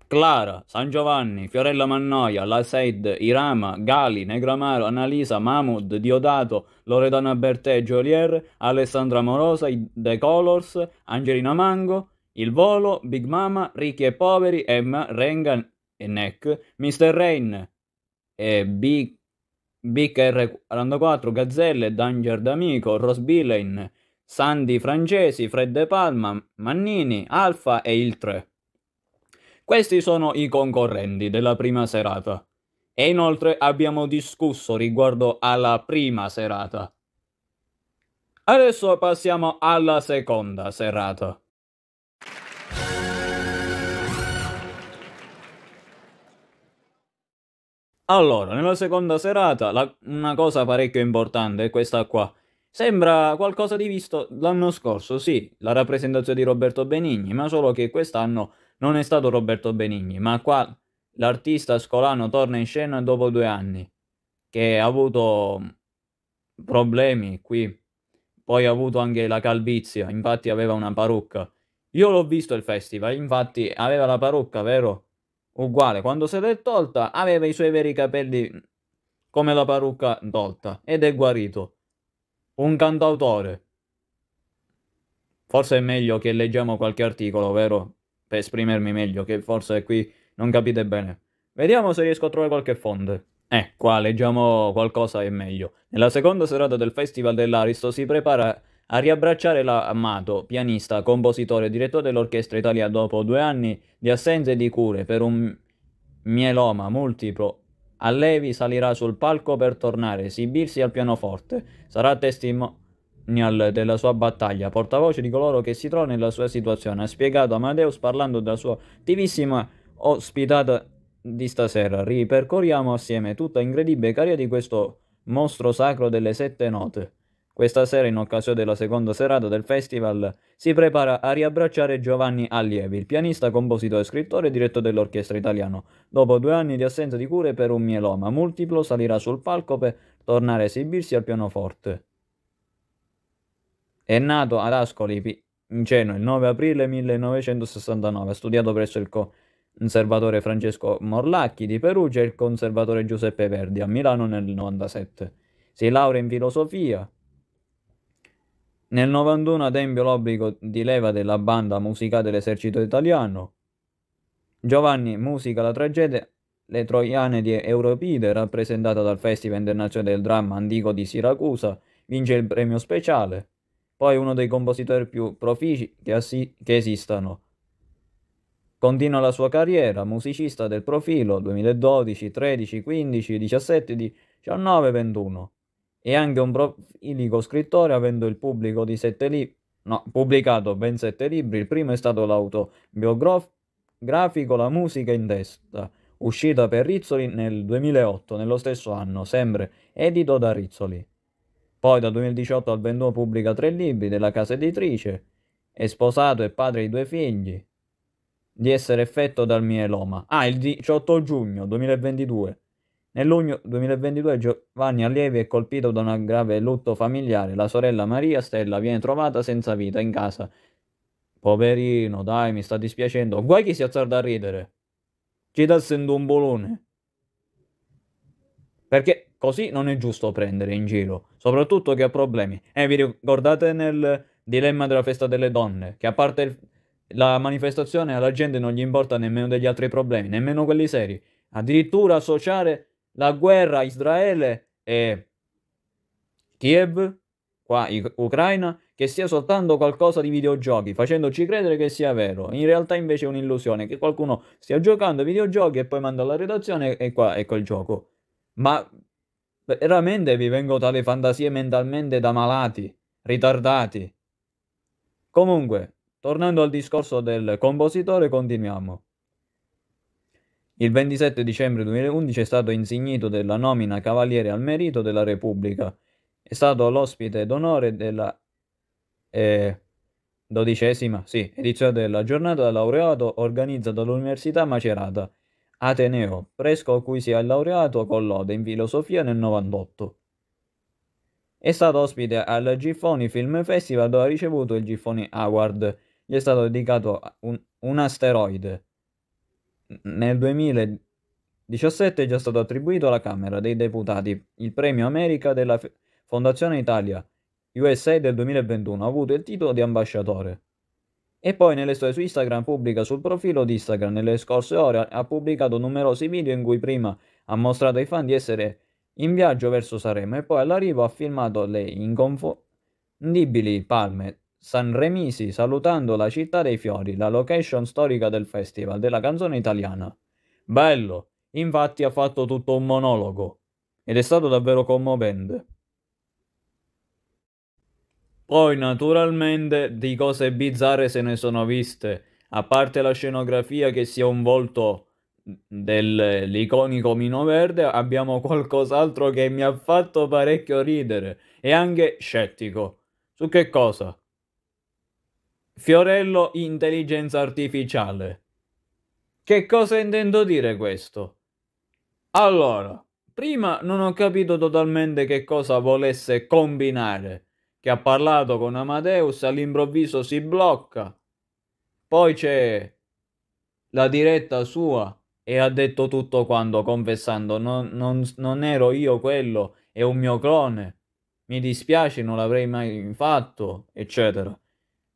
Clara, San Giovanni, Fiorella Mannoia, La Said, Irama, Gali, Negramaro, Annalisa, Mahmud, Diodato, Loredana Bertè, Jolier, Alessandra Morosa, The Colors, Angelina Mango, Il Volo, Big Mama, Ricchi e Poveri, Emma, Rengan e Neck, Mr. Rain e B... BKR44, Gazzelle, Danger D'Amico, Rosbillane, Sandi Francesi, Fred De Palma, Mannini, Alfa e il 3. Questi sono i concorrenti della prima serata. E inoltre abbiamo discusso riguardo alla prima serata. Adesso passiamo alla seconda serata. Allora, nella seconda serata, la, una cosa parecchio importante è questa qua. Sembra qualcosa di visto l'anno scorso, sì, la rappresentazione di Roberto Benigni, ma solo che quest'anno non è stato Roberto Benigni, ma qua l'artista scolano torna in scena dopo due anni, che ha avuto problemi qui, poi ha avuto anche la calvizia, infatti aveva una parrucca. Io l'ho visto il festival, infatti aveva la parrucca, vero? Uguale, quando se l'è tolta aveva i suoi veri capelli come la parrucca tolta ed è guarito. Un cantautore. Forse è meglio che leggiamo qualche articolo, vero? Per esprimermi meglio, che forse qui non capite bene. Vediamo se riesco a trovare qualche fonte. Eh, qua leggiamo qualcosa è meglio. Nella seconda serata del Festival dell'Aristo si prepara a riabbracciare l'amato pianista, compositore e direttore dell'Orchestra Italia dopo due anni di assenze e di cure per un mieloma multiplo Allevi salirà sul palco per tornare a esibirsi al pianoforte. Sarà testimonial della sua battaglia, portavoce di coloro che si trovano nella sua situazione, ha spiegato Amadeus parlando della sua attivissima ospitata di stasera. Ripercorriamo assieme tutta l'incredibile carriera di questo mostro sacro delle sette note. Questa sera, in occasione della seconda serata del festival, si prepara a riabbracciare Giovanni Allievi, il pianista, compositore, scrittore e direttore dell'orchestra italiano. Dopo due anni di assenza di cure per un mieloma multiplo, salirà sul palco per tornare a esibirsi al pianoforte. È nato ad Ascoli, in Genoa, il 9 aprile 1969, ha studiato presso il Conservatore Francesco Morlacchi di Perugia e il Conservatore Giuseppe Verdi a Milano nel 1997. Si laurea in filosofia, nel 91 adempio l'obbligo di leva della banda musicale dell'esercito italiano. Giovanni musica la tragedia Le Troiane di Europide, rappresentata dal Festival Internazionale del Dramma Antico di Siracusa, vince il premio speciale. Poi uno dei compositori più profici che, che esistano. Continua la sua carriera, musicista del profilo 2012, 13, 15, 17, 19, 21 e anche un profilico scrittore avendo il pubblico di sette libri, no, pubblicato ben sette libri. Il primo è stato l'autobiografico La musica in testa, uscita per Rizzoli nel 2008, nello stesso anno, sempre edito da Rizzoli. Poi dal 2018 al 21 pubblica tre libri della casa editrice, è sposato e padre di due figli, di essere effetto dal mieloma. Ah, il 18 giugno 2022 nel luglio 2022 Giovanni Allievi è colpito da un grave lutto familiare. La sorella Maria Stella viene trovata senza vita in casa. Poverino, dai, mi sta dispiacendo. Guai chi si azzarda a ridere. Ci dà sendo un bolone. Perché così non è giusto prendere in giro, soprattutto che ha problemi. Eh, vi ricordate nel dilemma della festa delle donne, che a parte il, la manifestazione alla gente non gli importa nemmeno degli altri problemi, nemmeno quelli seri. Addirittura associare la guerra Israele e Kiev, qua in Ucraina, che sia soltanto qualcosa di videogiochi, facendoci credere che sia vero. In realtà invece è un'illusione, che qualcuno stia giocando ai videogiochi e poi manda alla redazione e qua ecco il gioco. Ma veramente vi vengo dalle fantasie mentalmente da malati, ritardati. Comunque, tornando al discorso del compositore, continuiamo. Il 27 dicembre 2011 è stato insignito della nomina Cavaliere al Merito della Repubblica. È stato l'ospite d'onore della eh, dodicesima sì, edizione della giornata laureato organizzata dall'Università Macerata, Ateneo, presco cui si è laureato con lode in filosofia nel 98. È stato ospite al Giffoni Film Festival dove ha ricevuto il Giffoni Award. Gli è stato dedicato un, un asteroide nel 2017 è già stato attribuito alla Camera dei Deputati il Premio America della Fondazione Italia USA del 2021, ha avuto il titolo di ambasciatore. E poi nelle storie su Instagram pubblica sul profilo di Instagram nelle scorse ore ha pubblicato numerosi video in cui prima ha mostrato ai fan di essere in viaggio verso Saremo e poi all'arrivo ha filmato le inconfondibili palme San Remisi, salutando la città dei fiori, la location storica del festival della canzone italiana. Bello, infatti ha fatto tutto un monologo ed è stato davvero commovente. Poi naturalmente di cose bizzarre se ne sono viste, a parte la scenografia che sia un volto dell'iconico Mino Verde, abbiamo qualcos'altro che mi ha fatto parecchio ridere e anche scettico. Su che cosa? Fiorello intelligenza artificiale. Che cosa intendo dire questo? Allora, prima non ho capito totalmente che cosa volesse combinare, che ha parlato con Amadeus, all'improvviso si blocca. Poi c'è la diretta sua e ha detto tutto quanto, confessando, non, non, non ero io quello, è un mio clone, mi dispiace, non l'avrei mai fatto, eccetera.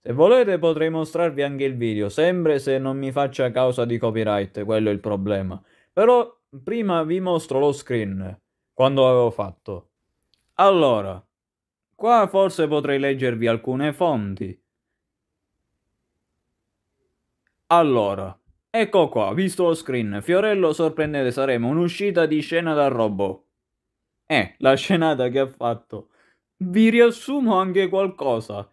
Se volete potrei mostrarvi anche il video, sempre se non mi faccia causa di copyright, quello è il problema. Però prima vi mostro lo screen, quando l'avevo fatto. Allora, qua forse potrei leggervi alcune fonti. Allora, ecco qua, visto lo screen, Fiorello sorprendete saremo un'uscita di scena da robot. Eh, la scenata che ha fatto. Vi riassumo anche qualcosa.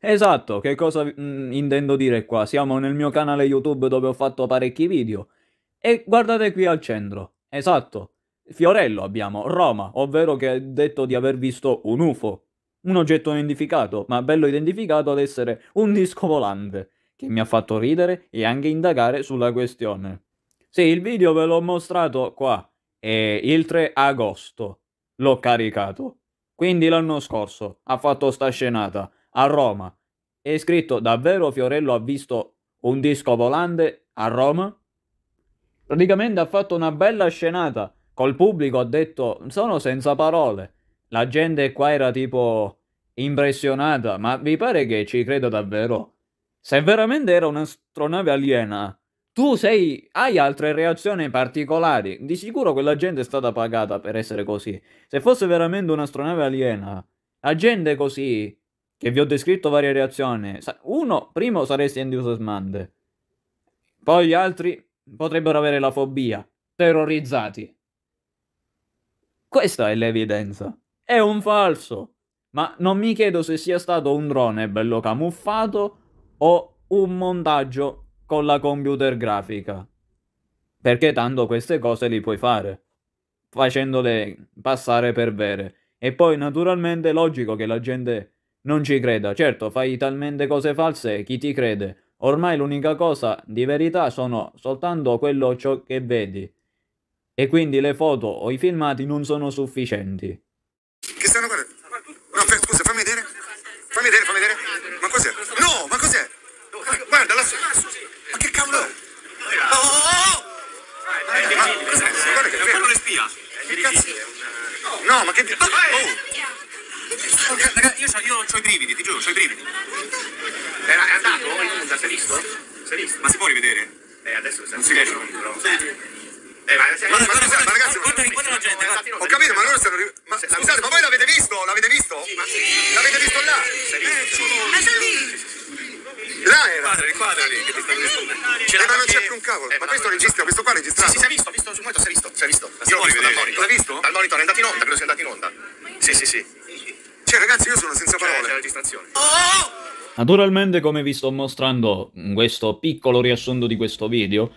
Esatto, che cosa mh, mm, intendo dire qua? Siamo nel mio canale YouTube dove ho fatto parecchi video. E guardate qui al centro. Esatto. Fiorello abbiamo, Roma, ovvero che ha detto di aver visto un UFO. Un oggetto identificato, ma bello identificato ad essere un disco volante, che mi ha fatto ridere e anche indagare sulla questione. Sì, il video ve l'ho mostrato qua. E il 3 agosto l'ho caricato. Quindi l'anno scorso ha fatto sta scenata a Roma. È scritto davvero Fiorello ha visto un disco volante a Roma? Praticamente ha fatto una bella scenata col pubblico, ha detto sono senza parole. La gente qua era tipo impressionata, ma vi pare che ci creda davvero? Se veramente era un'astronave aliena, tu sei, hai altre reazioni particolari. Di sicuro quella gente è stata pagata per essere così. Se fosse veramente un'astronave aliena, la gente così che vi ho descritto varie reazioni. Uno, primo saresti entusiasmante. Poi gli altri potrebbero avere la fobia, terrorizzati. Questa è l'evidenza. È un falso. Ma non mi chiedo se sia stato un drone bello camuffato o un montaggio con la computer grafica. Perché tanto queste cose le puoi fare, facendole passare per vere. E poi naturalmente è logico che la gente non ci creda, certo fai talmente cose false, chi ti crede? Ormai l'unica cosa di verità sono soltanto quello ciò che vedi. E quindi le foto o i filmati non sono sufficienti. Che stanno guardando? No, scusa, fammi vedere. Fammi vedere, fammi vedere. Ma cos'è? No, ma cos'è? Guarda, lassù. Ma che cavolo è? Oh, oh, oh! Ma, cos'è? Guarda che è quello spia. Che cazzo? No, ma che... Eh, oh! Ragazzi, io, io ho i brividi, ti giuro, ho i brividi. è andato Si è visto? Si è visto? Ma si può rivedere? Eh, adesso non si riesce. Eh, ma, ma, ma, guarda, ma ragazzi, guarda, guarda la gente, ho capito, ma loro stanno. Ma, scusate, ma voi l'avete visto? L'avete visto? Sì, L'avete visto là? Eh, ma sono lì! Là era! Quadra, quadra lì, ma non c'è più un cavolo. Eh, ma questo registra, questo qua è registrato. Sì, si è visto, visto, sul momento si è visto, si è visto. Io l'ho visto dal monitor. L'hai visto? Dal monitor, è andato in onda, credo sia andato in onda. Sì, sì, sì. Cioè, ragazzi, io sono senza cioè, parole. C'è, c'è registrazione. Oh! Naturalmente, come vi sto mostrando in questo piccolo riassunto di questo video,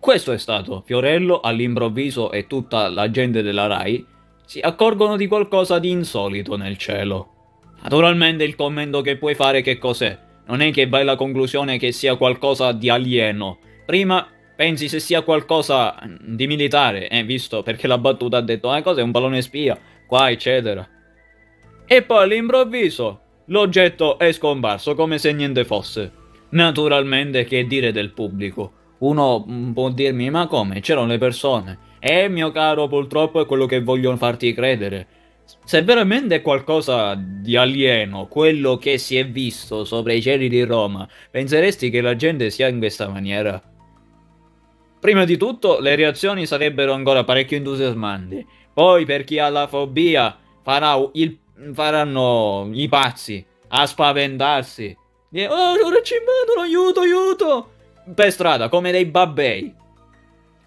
questo è stato. Fiorello all'improvviso e tutta la gente della Rai si accorgono di qualcosa di insolito nel cielo. Naturalmente il commento che puoi fare che cos'è? Non è che vai alla conclusione che sia qualcosa di alieno. Prima pensi se sia qualcosa mm, di militare, eh, visto perché la battuta ha detto Ah, cosa è un pallone spia, qua eccetera e poi all'improvviso l'oggetto è scomparso come se niente fosse. Naturalmente, che dire del pubblico? Uno mm, può dirmi, ma come? C'erano le persone. Eh, mio caro, purtroppo è quello che vogliono farti credere. Se veramente è qualcosa di alieno quello che si è visto sopra i cieli di Roma, penseresti che la gente sia in questa maniera? Prima di tutto, le reazioni sarebbero ancora parecchio entusiasmanti. Poi, per chi ha la fobia, farà il faranno i pazzi a spaventarsi. E, oh, ora ci mandano, aiuto, aiuto! Per strada, come dei babbei.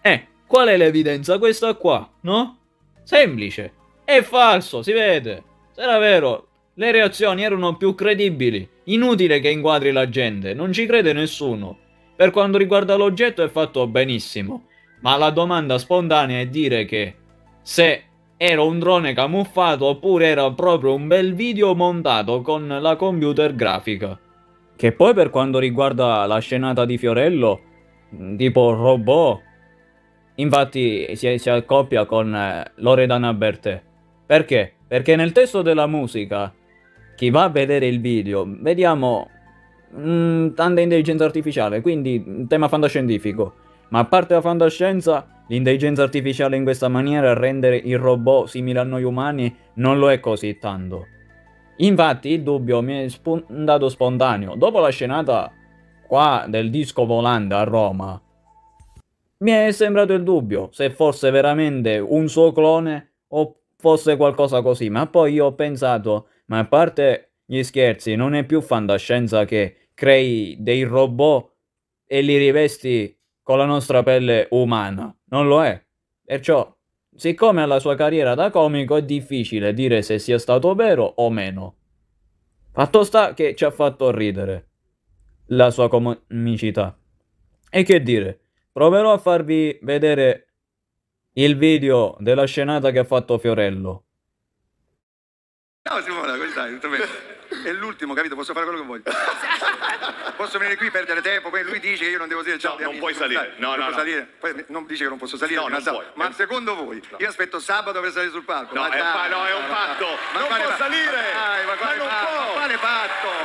Eh, qual è l'evidenza? Questa qua, no? Semplice. È falso, si vede. Se era vero, le reazioni erano più credibili. Inutile che inquadri la gente, non ci crede nessuno. Per quanto riguarda l'oggetto è fatto benissimo, ma la domanda spontanea è dire che se era un drone camuffato oppure era proprio un bel video montato con la computer grafica. Che poi per quanto riguarda la scenata di Fiorello, tipo robot, infatti si, si accoppia con eh, Loredana Bertè. Perché? Perché nel testo della musica, chi va a vedere il video, vediamo mh, mm, tanta intelligenza artificiale, quindi tema fantascientifico. Ma a parte la fantascienza, L'intelligenza artificiale in questa maniera a rendere il robot simile a noi umani non lo è così tanto. Infatti il dubbio mi è spuntato spontaneo. Dopo la scenata qua del disco volante a Roma, mi è sembrato il dubbio se fosse veramente un suo clone o fosse qualcosa così, ma poi io ho pensato, ma a parte gli scherzi, non è più fantascienza che crei dei robot e li rivesti con la nostra pelle umana non lo è. Perciò, siccome alla sua carriera da comico è difficile dire se sia stato vero o meno. Fatto sta che ci ha fatto ridere la sua comicità. E che dire, proverò a farvi vedere il video della scenata che ha fatto Fiorello. Ciao Simona, come stai? Tutto bene? è l'ultimo, capito? Posso fare quello che voglio. posso venire qui, perdere tempo, poi lui dice che io non devo dire ciao. No, non puoi salire. No, non no, no. salire. Poi non dice che non posso salire. No, non puoi. Ma eh. secondo voi, io aspetto sabato per salire sul palco? No, ma è, dai, no è un patto. Ma non può salire. Ma, non può. Ma quale patto?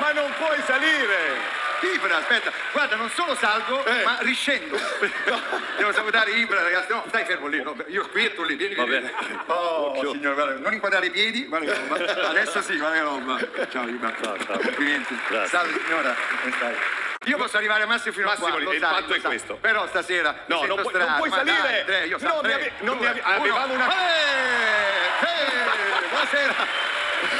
Ibra, aspetta, guarda, non solo salgo, eh. ma riscendo. Devo salutare Ibra, ragazzi. No, stai fermo lì, no, io qui e tu lì, vieni, vieni. Va bene. Oh, signore, guarda, non inquadrare i piedi, guarda che roba. Adesso sì, guarda che roba. Ciao Ibra. Complimenti. Grazie. Salve signora, stai? Io posso arrivare a Massimo fino Massimo, a quando, lo il sai, fatto è sai. questo. Però stasera no, non, puoi, non puoi salire. Dai, tre, io so, tre, mi ave- non due, mi ave- avevamo una Ehi! Hey! Eh, buonasera.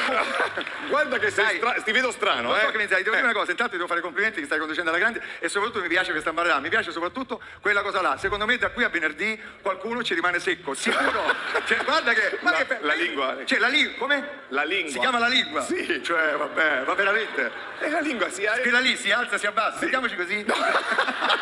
Guarda che sei stra- ti vedo strano, eh. che mi devo dire eh. una cosa, intanto ti devo fare i complimenti che stai conducendo alla grande e soprattutto mi piace questa embarrata, mi piace soprattutto quella cosa là. Secondo me da qui a venerdì qualcuno ci rimane secco, sicuro. cioè, guarda che la, che la, lingua. Cioè, la lingua, come? La lingua. Si chiama la lingua. Sì, cioè, vabbè, va veramente. E eh, la lingua si alza. Quella lì si alza, si abbassa. Sì. Sentiamoci così. No.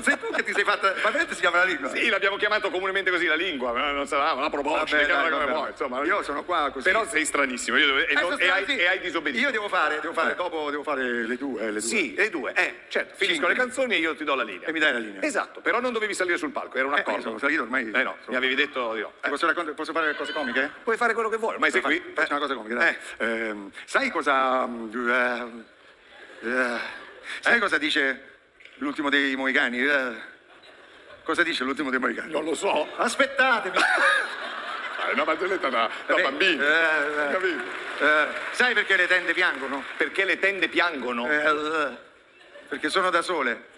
Sei tu che ti sei fatta. Ma veramente si chiama la lingua? Sì, l'abbiamo chiamato comunemente così la lingua, ma non sarà una proposta, come vuoi. Insomma, io sono qua così. Però sei stranissimo io devo, eh, e, non, e, hai, e, hai, disobbedito. Io devo fare, devo fare, eh. dopo devo fare le due, eh, le due. Sì, le due, eh, certo. Finisco Cinque. le canzoni e io ti do la linea. E mi dai la linea. Esatto, però non dovevi salire sul palco, era un eh, accordo. Eh, salito ormai. Eh no, sono... mi avevi detto di no. Eh, posso, raccont- posso, fare cose comiche? Puoi fare quello che vuoi, ma sei qui. Faccio una cosa comica, ehm, sai cosa. Mm, sai cosa dice. L'ultimo dei Moicani. eh. Cosa dice l'ultimo dei Moicani? Non lo so. Aspettatemi. È una barzelletta da, da bambini. eh, eh. Capito? Eh, sai perché le tende piangono? Perché le tende piangono? Eh, eh perché sono da sole.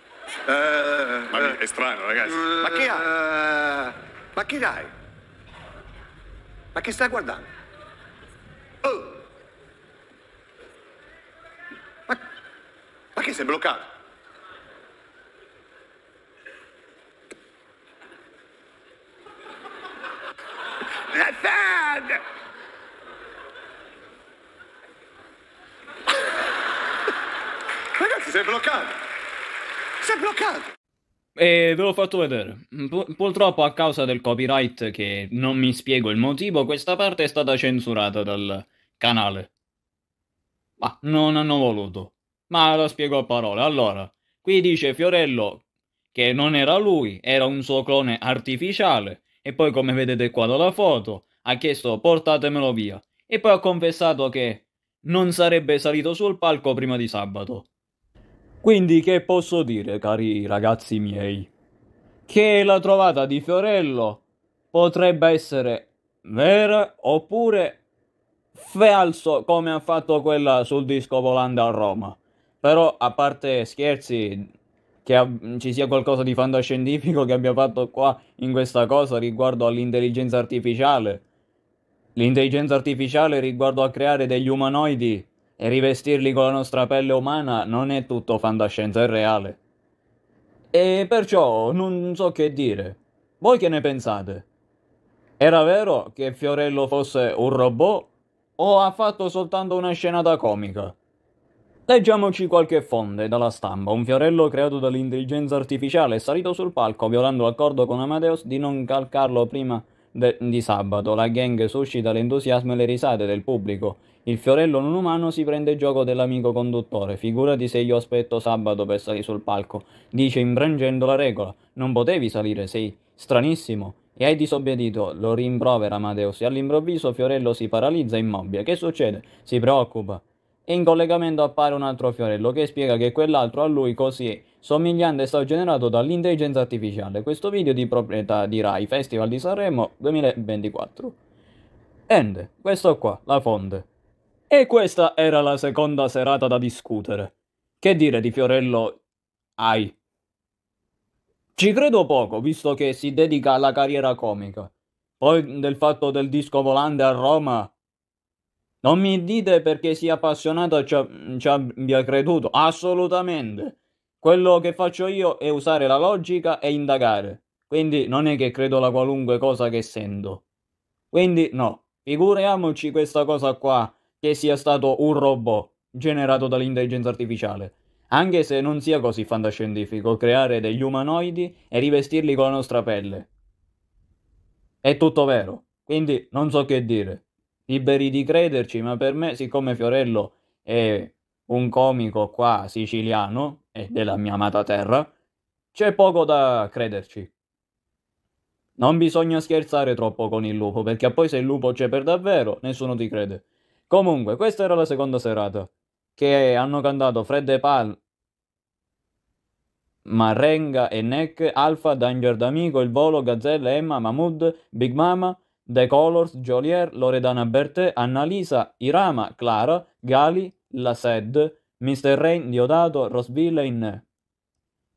Eh, Mamma mia, eh, è strano, ragazzi. Eh, ma che hai? Ma che dai? Ma che stai guardando? Oh! Ma, ma che sei bloccato? Hassan! Ragazzi, sei bloccato! Sei bloccato! E ve l'ho fatto vedere. Purtroppo a causa del copyright, che non mi spiego il motivo, questa parte è stata censurata dal canale. Ma non hanno voluto. Ma lo spiego a parole. Allora, qui dice Fiorello che non era lui, era un suo clone artificiale e poi come vedete qua dalla foto, ha chiesto portatemelo via. E poi ha confessato che non sarebbe salito sul palco prima di sabato. Quindi che posso dire, cari ragazzi miei? Che la trovata di Fiorello potrebbe essere vera oppure falso come ha fatto quella sul disco volante a Roma. Però a parte scherzi, che mm, ci sia qualcosa di fantascientifico che abbia fatto qua in questa cosa riguardo all'intelligenza artificiale. L'intelligenza artificiale riguardo a creare degli umanoidi e rivestirli con la nostra pelle umana non è tutto fantascienza, è reale. E perciò non so che dire. Voi che ne pensate? Era vero che Fiorello fosse un robot o ha fatto soltanto una scenata comica? Leggiamoci qualche fonte dalla stampa. Un fiorello creato dall'intelligenza artificiale è salito sul palco violando l'accordo con Amadeus di non calcarlo prima de- di sabato. La gang suscita l'entusiasmo e le risate del pubblico. Il fiorello non umano si prende gioco dell'amico conduttore. Figurati se io aspetto sabato per salire sul palco. Dice imprangendo la regola. Non potevi salire, sei stranissimo. E hai disobbedito, lo rimprovera Amadeus. E all'improvviso Fiorello si paralizza immobile. Che succede? Si preoccupa e in collegamento appare un altro fiorello che spiega che quell'altro a lui così somigliante è stato generato dall'intelligenza artificiale. Questo video di proprietà di Rai Festival di Sanremo 2024. End, questo qua, la fonte. E questa era la seconda serata da discutere. Che dire di Fiorello Ai? Ci credo poco, visto che si dedica alla carriera comica. Poi del fatto del disco volante a Roma, non mi dite perché sia appassionato ci, ci abbia creduto, assolutamente. Quello che faccio io è usare la logica e indagare. Quindi non è che credo la qualunque cosa che sento. Quindi no, figuriamoci questa cosa qua che sia stato un robot generato dall'intelligenza artificiale. Anche se non sia così fantascientifico creare degli umanoidi e rivestirli con la nostra pelle. È tutto vero, quindi non so che dire liberi di crederci, ma per me, siccome Fiorello è un comico qua siciliano e della mia amata terra, c'è poco da crederci. Non bisogna scherzare troppo con il lupo, perché poi se il lupo c'è per davvero, nessuno ti crede. Comunque, questa era la seconda serata, che hanno cantato Fred e Pal, Marenga e Neck, Alfa, Danger d'Amico, Il Volo, Gazzella, Emma, Mahmood, Big Mama, The Colors, Jolier, Loredana Bertè, Annalisa, Irama, Clara, Gali, La Sed, Mr. Rain, Diodato, Rosville, Inne.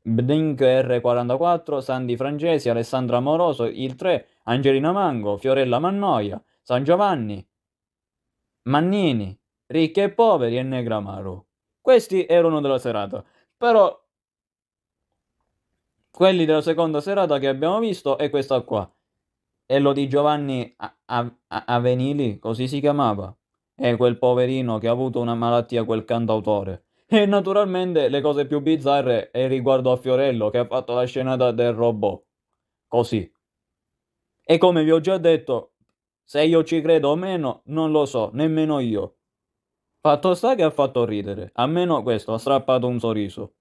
Bdink R44, Sandy Francesi, Alessandra Amoroso, Il 3, Angelina Mango, Fiorella Mannoia, San Giovanni, Mannini, Ricchi e Poveri e Negramaro. Questi erano della serata, però quelli della seconda serata che abbiamo visto è questa qua e lo di Giovanni a- a- a- Avenili, così si chiamava. E eh, quel poverino che ha avuto una malattia quel cantautore. E naturalmente le cose più bizzarre è riguardo a Fiorello che ha fatto la scenata del robot. Così. E come vi ho già detto, se io ci credo o meno, non lo so, nemmeno io. Fatto sta che ha fatto ridere, almeno questo ha strappato un sorriso.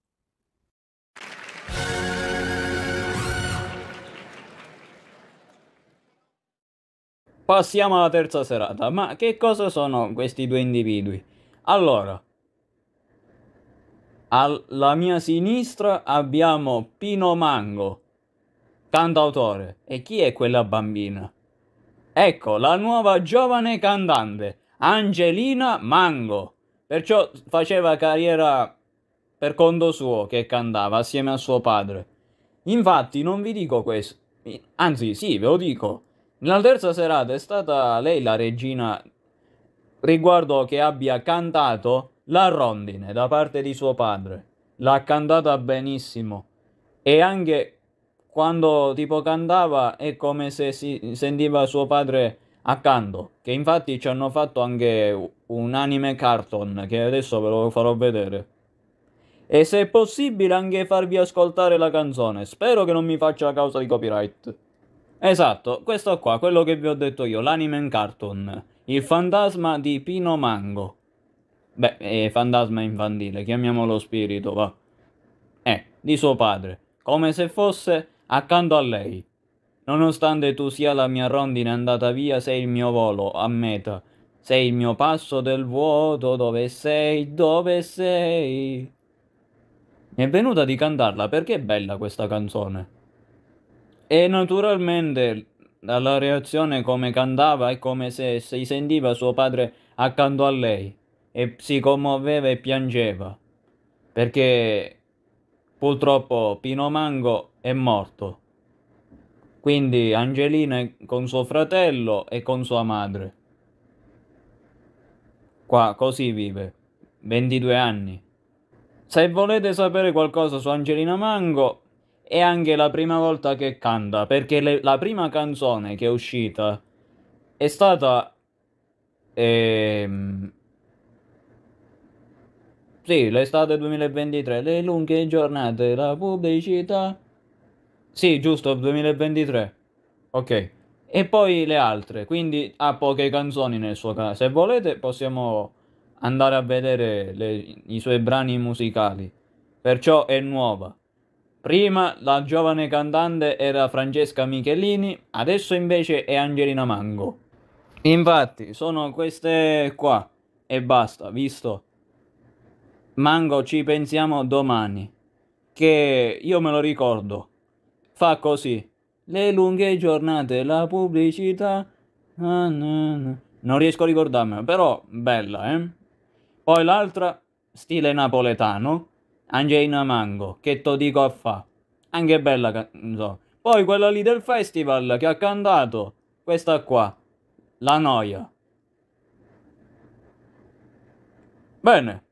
Passiamo alla terza serata. Ma che cosa sono questi due individui? Allora, alla mia sinistra abbiamo Pino Mango, cantautore. E chi è quella bambina? Ecco, la nuova giovane cantante, Angelina Mango. Perciò faceva carriera per conto suo che cantava assieme a suo padre. Infatti non vi dico questo, anzi sì, ve lo dico. Nella terza serata è stata lei la regina riguardo che abbia cantato la rondine da parte di suo padre. L'ha cantata benissimo e anche quando tipo cantava è come se si sentiva suo padre accanto, che infatti ci hanno fatto anche un anime carton che adesso ve lo farò vedere. E se è possibile anche farvi ascoltare la canzone, spero che non mi faccia causa di copyright. Esatto, questo qua, quello che vi ho detto io, l'anime in cartoon, il fantasma di Pino Mango. Beh, eh, fantasma infantile, chiamiamolo spirito, va. Eh, di suo padre, come se fosse accanto a lei. Nonostante tu sia la mia rondine andata via, sei il mio volo a meta. Sei il mio passo del vuoto, dove sei, dove sei. Mi è venuta di cantarla perché è bella questa canzone. E naturalmente dalla reazione come cantava è come se si sentiva suo padre accanto a lei e si commuoveva e piangeva perché purtroppo Pino Mango è morto. Quindi Angelina è con suo fratello e con sua madre. Qua così vive, 22 anni. Se volete sapere qualcosa su Angelina Mango, è anche la prima volta che canta, perché le, la prima canzone che è uscita è stata... Ehm, sì, l'estate 2023, le lunghe giornate, la pubblicità. Sì, giusto, 2023. Ok. E poi le altre, quindi ha poche canzoni nel suo caso. Se volete possiamo andare a vedere le, i suoi brani musicali. Perciò è nuova. Prima la giovane cantante era Francesca Michelini, adesso invece è Angelina Mango. Infatti, sono queste qua e basta, visto? Mango ci pensiamo domani, che io me lo ricordo. Fa così. Le lunghe giornate, la pubblicità... Non riesco a ricordarmela, però bella, eh? Poi l'altra, stile napoletano. Angelina Mango, che to dico a fa. Anche bella canzone. Poi quella lì del festival che ha cantato, questa qua, La Noia. Bene,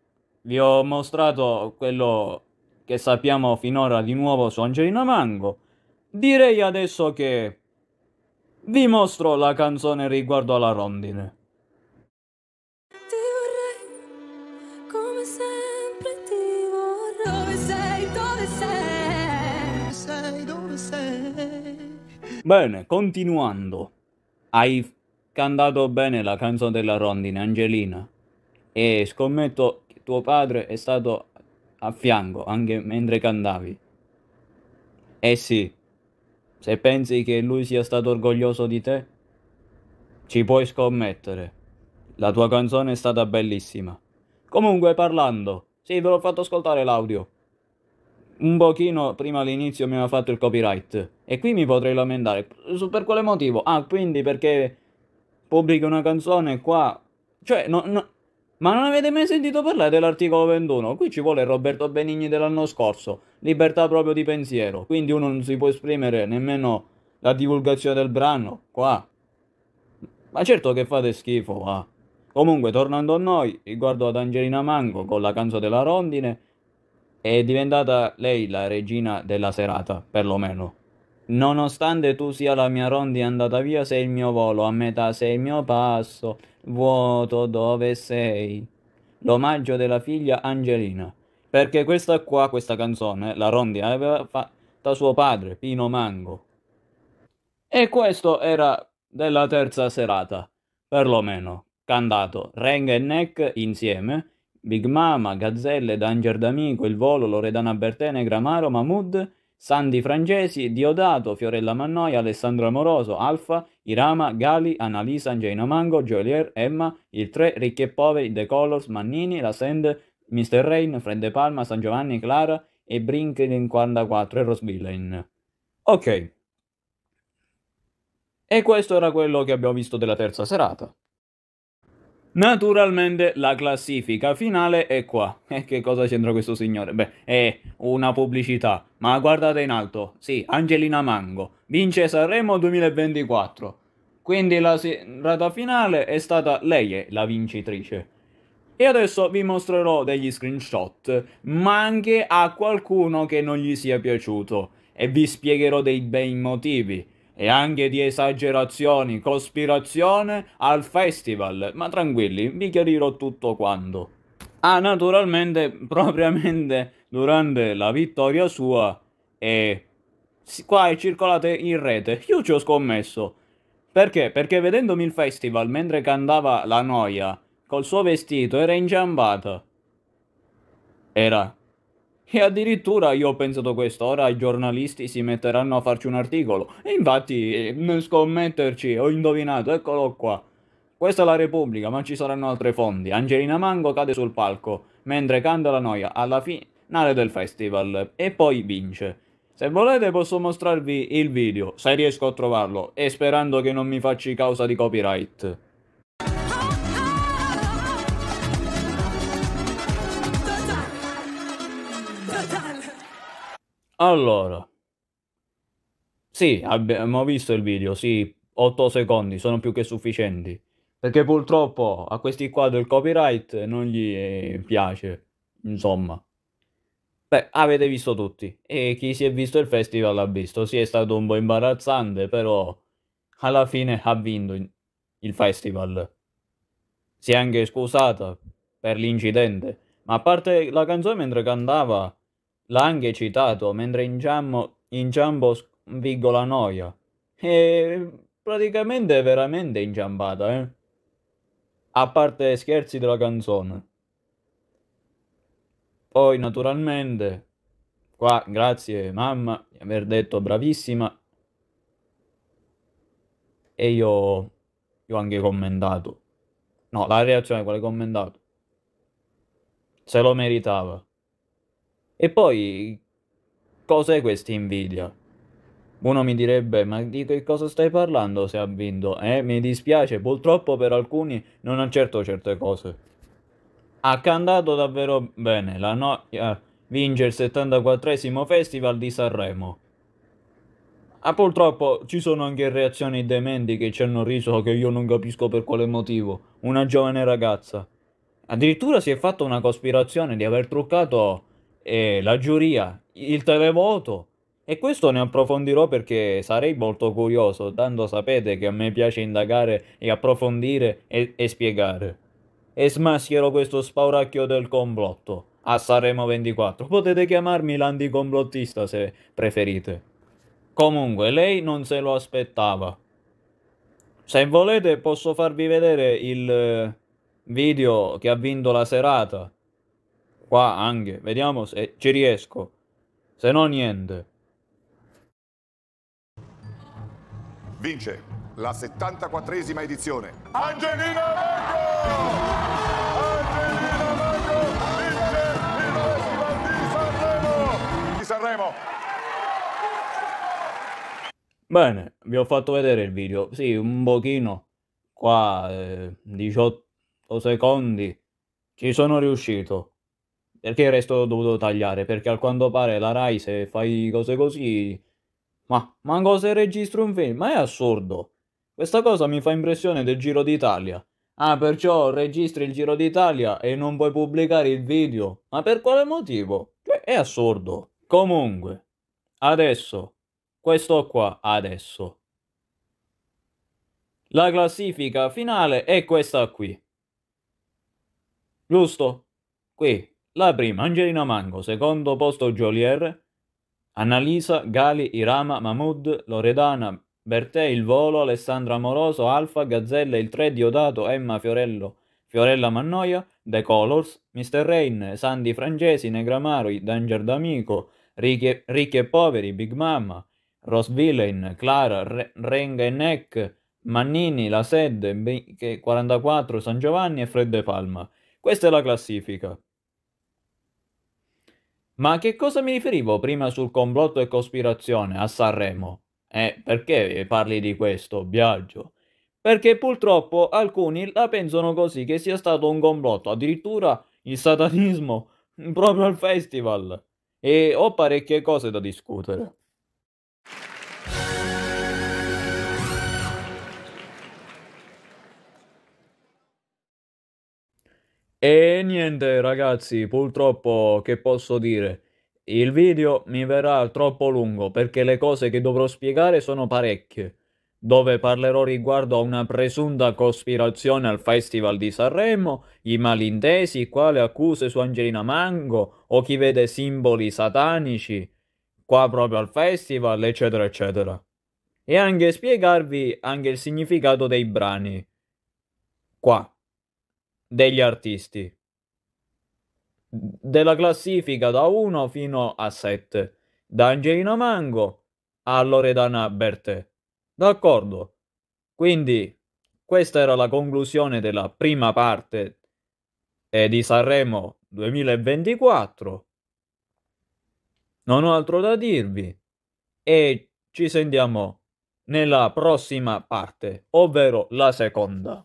vi ho mostrato quello che sappiamo finora di nuovo su Angelina Mango. Direi adesso che vi mostro la canzone riguardo alla rondine. Bene, continuando. Hai cantato bene la canzone della rondine, Angelina. E scommetto che tuo padre è stato a fianco anche mentre cantavi. Eh sì, se pensi che lui sia stato orgoglioso di te, ci puoi scommettere. La tua canzone è stata bellissima. Comunque, parlando, sì, ve l'ho fatto ascoltare l'audio un pochino prima all'inizio mi aveva fatto il copyright e qui mi potrei lamentare su, per quale motivo? Ah, quindi perché pubblica una canzone qua cioè no, no, ma non avete mai sentito parlare dell'articolo 21? Qui ci vuole Roberto Benigni dell'anno scorso, libertà proprio di pensiero, quindi uno non si può esprimere nemmeno la divulgazione del brano qua. Ma certo che fate schifo, ah. Comunque, tornando a noi, riguardo ad Angelina Mango con la canzone della rondine, è diventata lei la regina della serata, perlomeno. Nonostante tu sia la mia rondi andata via, sei il mio volo, a metà sei il mio passo, vuoto dove sei. L'omaggio della figlia Angelina. Perché questa qua, questa canzone, la rondi aveva fatta suo padre, Pino Mango. E questo era della terza serata, perlomeno, cantato Reng e Neck insieme, Big Mama, Gazzelle, Danger D'Amico, Il Volo, Loredana Bertene, Gramaro, Mahmood, Sandy Frangesi, Diodato, Fiorella Mannoia, Alessandro Amoroso, Alfa, Irama, Gali, Annalisa, Angelina Mango, Joelier, Emma, Il Tre, Ricchi e Poveri, The Colors, Mannini, La Send, Mr. Rain, Fred De Palma, San Giovanni, Clara e Brinklin 44 e Rosbillain. Ok. E questo era quello che abbiamo visto della terza serata. Naturalmente la classifica finale è qua. E eh, che cosa c'entra questo signore? Beh, è una pubblicità. Ma guardate in alto. Sì, Angelina Mango. Vince Sanremo 2024. Quindi la serata finale è stata lei la vincitrice. E adesso vi mostrerò degli screenshot, ma anche a qualcuno che non gli sia piaciuto. E vi spiegherò dei bei motivi e anche di esagerazioni, cospirazione al festival. Ma tranquilli, vi chiarirò tutto quanto. Ah, naturalmente, propriamente durante la vittoria sua, e qua è circolata in rete. Io ci ho scommesso. Perché? Perché vedendomi il festival mentre cantava la noia, col suo vestito era ingiambata. Era e addirittura io ho pensato questo, ora i giornalisti si metteranno a farci un articolo. E infatti, nel eh, scommetterci, ho indovinato, eccolo qua. Questa è la Repubblica, ma ci saranno altre fondi. Angelina Mango cade sul palco, mentre canta la noia alla finale del festival. E poi vince. Se volete posso mostrarvi il video, se riesco a trovarlo, e sperando che non mi facci causa di copyright. Allora, sì, abbiamo visto il video, sì, 8 secondi sono più che sufficienti, perché purtroppo a questi qua del copyright non gli eh, piace, insomma. Beh, avete visto tutti, e chi si è visto il festival l'ha visto, sì è stato un po' imbarazzante, però alla fine ha vinto il festival. Si è anche scusata per l'incidente, ma a parte la canzone mentre cantava Lang è citato, mentre in Giambo, in Giambo la noia. E praticamente è veramente ingiambata, eh. A parte scherzi della canzone. Poi naturalmente, qua grazie mamma di aver detto bravissima. E io, io ho anche commentato. No, la reazione quale commentato. Se lo meritava. E poi, cos'è questa invidia? Uno mi direbbe, ma di che cosa stai parlando se ha vinto? Eh, mi dispiace, purtroppo per alcuni non accerto certe cose. Ha cantato davvero bene, la noia vince il 74esimo Festival di Sanremo. Ah, purtroppo ci sono anche reazioni dementi che ci hanno riso che io non capisco per quale motivo. Una giovane ragazza. Addirittura si è fatta una cospirazione di aver truccato e la giuria, il televoto. E questo ne approfondirò perché sarei molto curioso, tanto sapete che a me piace indagare e approfondire e, e spiegare. E smaschero questo spauracchio del complotto a Saremo 24. Potete chiamarmi l'anticomplottista se preferite. Comunque, lei non se lo aspettava. Se volete posso farvi vedere il eh, video che ha vinto la serata Qua anche. Vediamo se ci riesco. Se no niente. Vince la 74esima edizione. Angelina Vengo! Sanremo. Bene, vi ho fatto vedere il video. Sì, un pochino. Qua, eh, 18 secondi. Ci sono riuscito. Perché il resto ho dovuto tagliare, perché al quanto pare la Rai se fai cose così... Ma manco se registro un film, ma è assurdo. Questa cosa mi fa impressione del Giro d'Italia. Ah, perciò registri il Giro d'Italia e non puoi pubblicare il video. Ma per quale motivo? Cioè, è assurdo. Comunque, adesso, questo qua, adesso. La classifica finale è questa qui. Giusto? Qui, la prima, Angelina Mango, secondo posto Jolier, Annalisa, Gali, Irama, Mahmoud, Loredana, Bertè, Il Volo, Alessandra Amoroso, Alfa, Gazzella, Il Tre, Diodato, Emma, Fiorello, Fiorella Mannoia, The Colors, Mr. Rain, Sandy Francesi, Negramaro, Danger D'Amico, Ricchi, Ricchi e Poveri, Big Mama, Ross Villain, Clara, Re, Renga e Neck, Mannini, La Sed, 44, San Giovanni e Fred De Palma. Questa è la classifica. Ma a che cosa mi riferivo prima sul complotto e cospirazione a Sanremo? Eh, perché eh, parli di questo, Biagio? Perché purtroppo alcuni la pensano così che sia stato un complotto, addirittura il satanismo, proprio al festival. E ho parecchie cose da discutere. E niente ragazzi, purtroppo che posso dire? Il video mi verrà troppo lungo perché le cose che dovrò spiegare sono parecchie, dove parlerò riguardo a una presunta cospirazione al Festival di Sanremo, i malintesi, quale accuse su Angelina Mango o chi vede simboli satanici qua proprio al festival, eccetera eccetera. E anche spiegarvi anche il significato dei brani. Qua degli artisti della classifica da 1 fino a 7 da Angelina Mango a Loredana Bertè d'accordo quindi questa era la conclusione della prima parte eh, di Sanremo 2024 non ho altro da dirvi e ci sentiamo nella prossima parte ovvero la seconda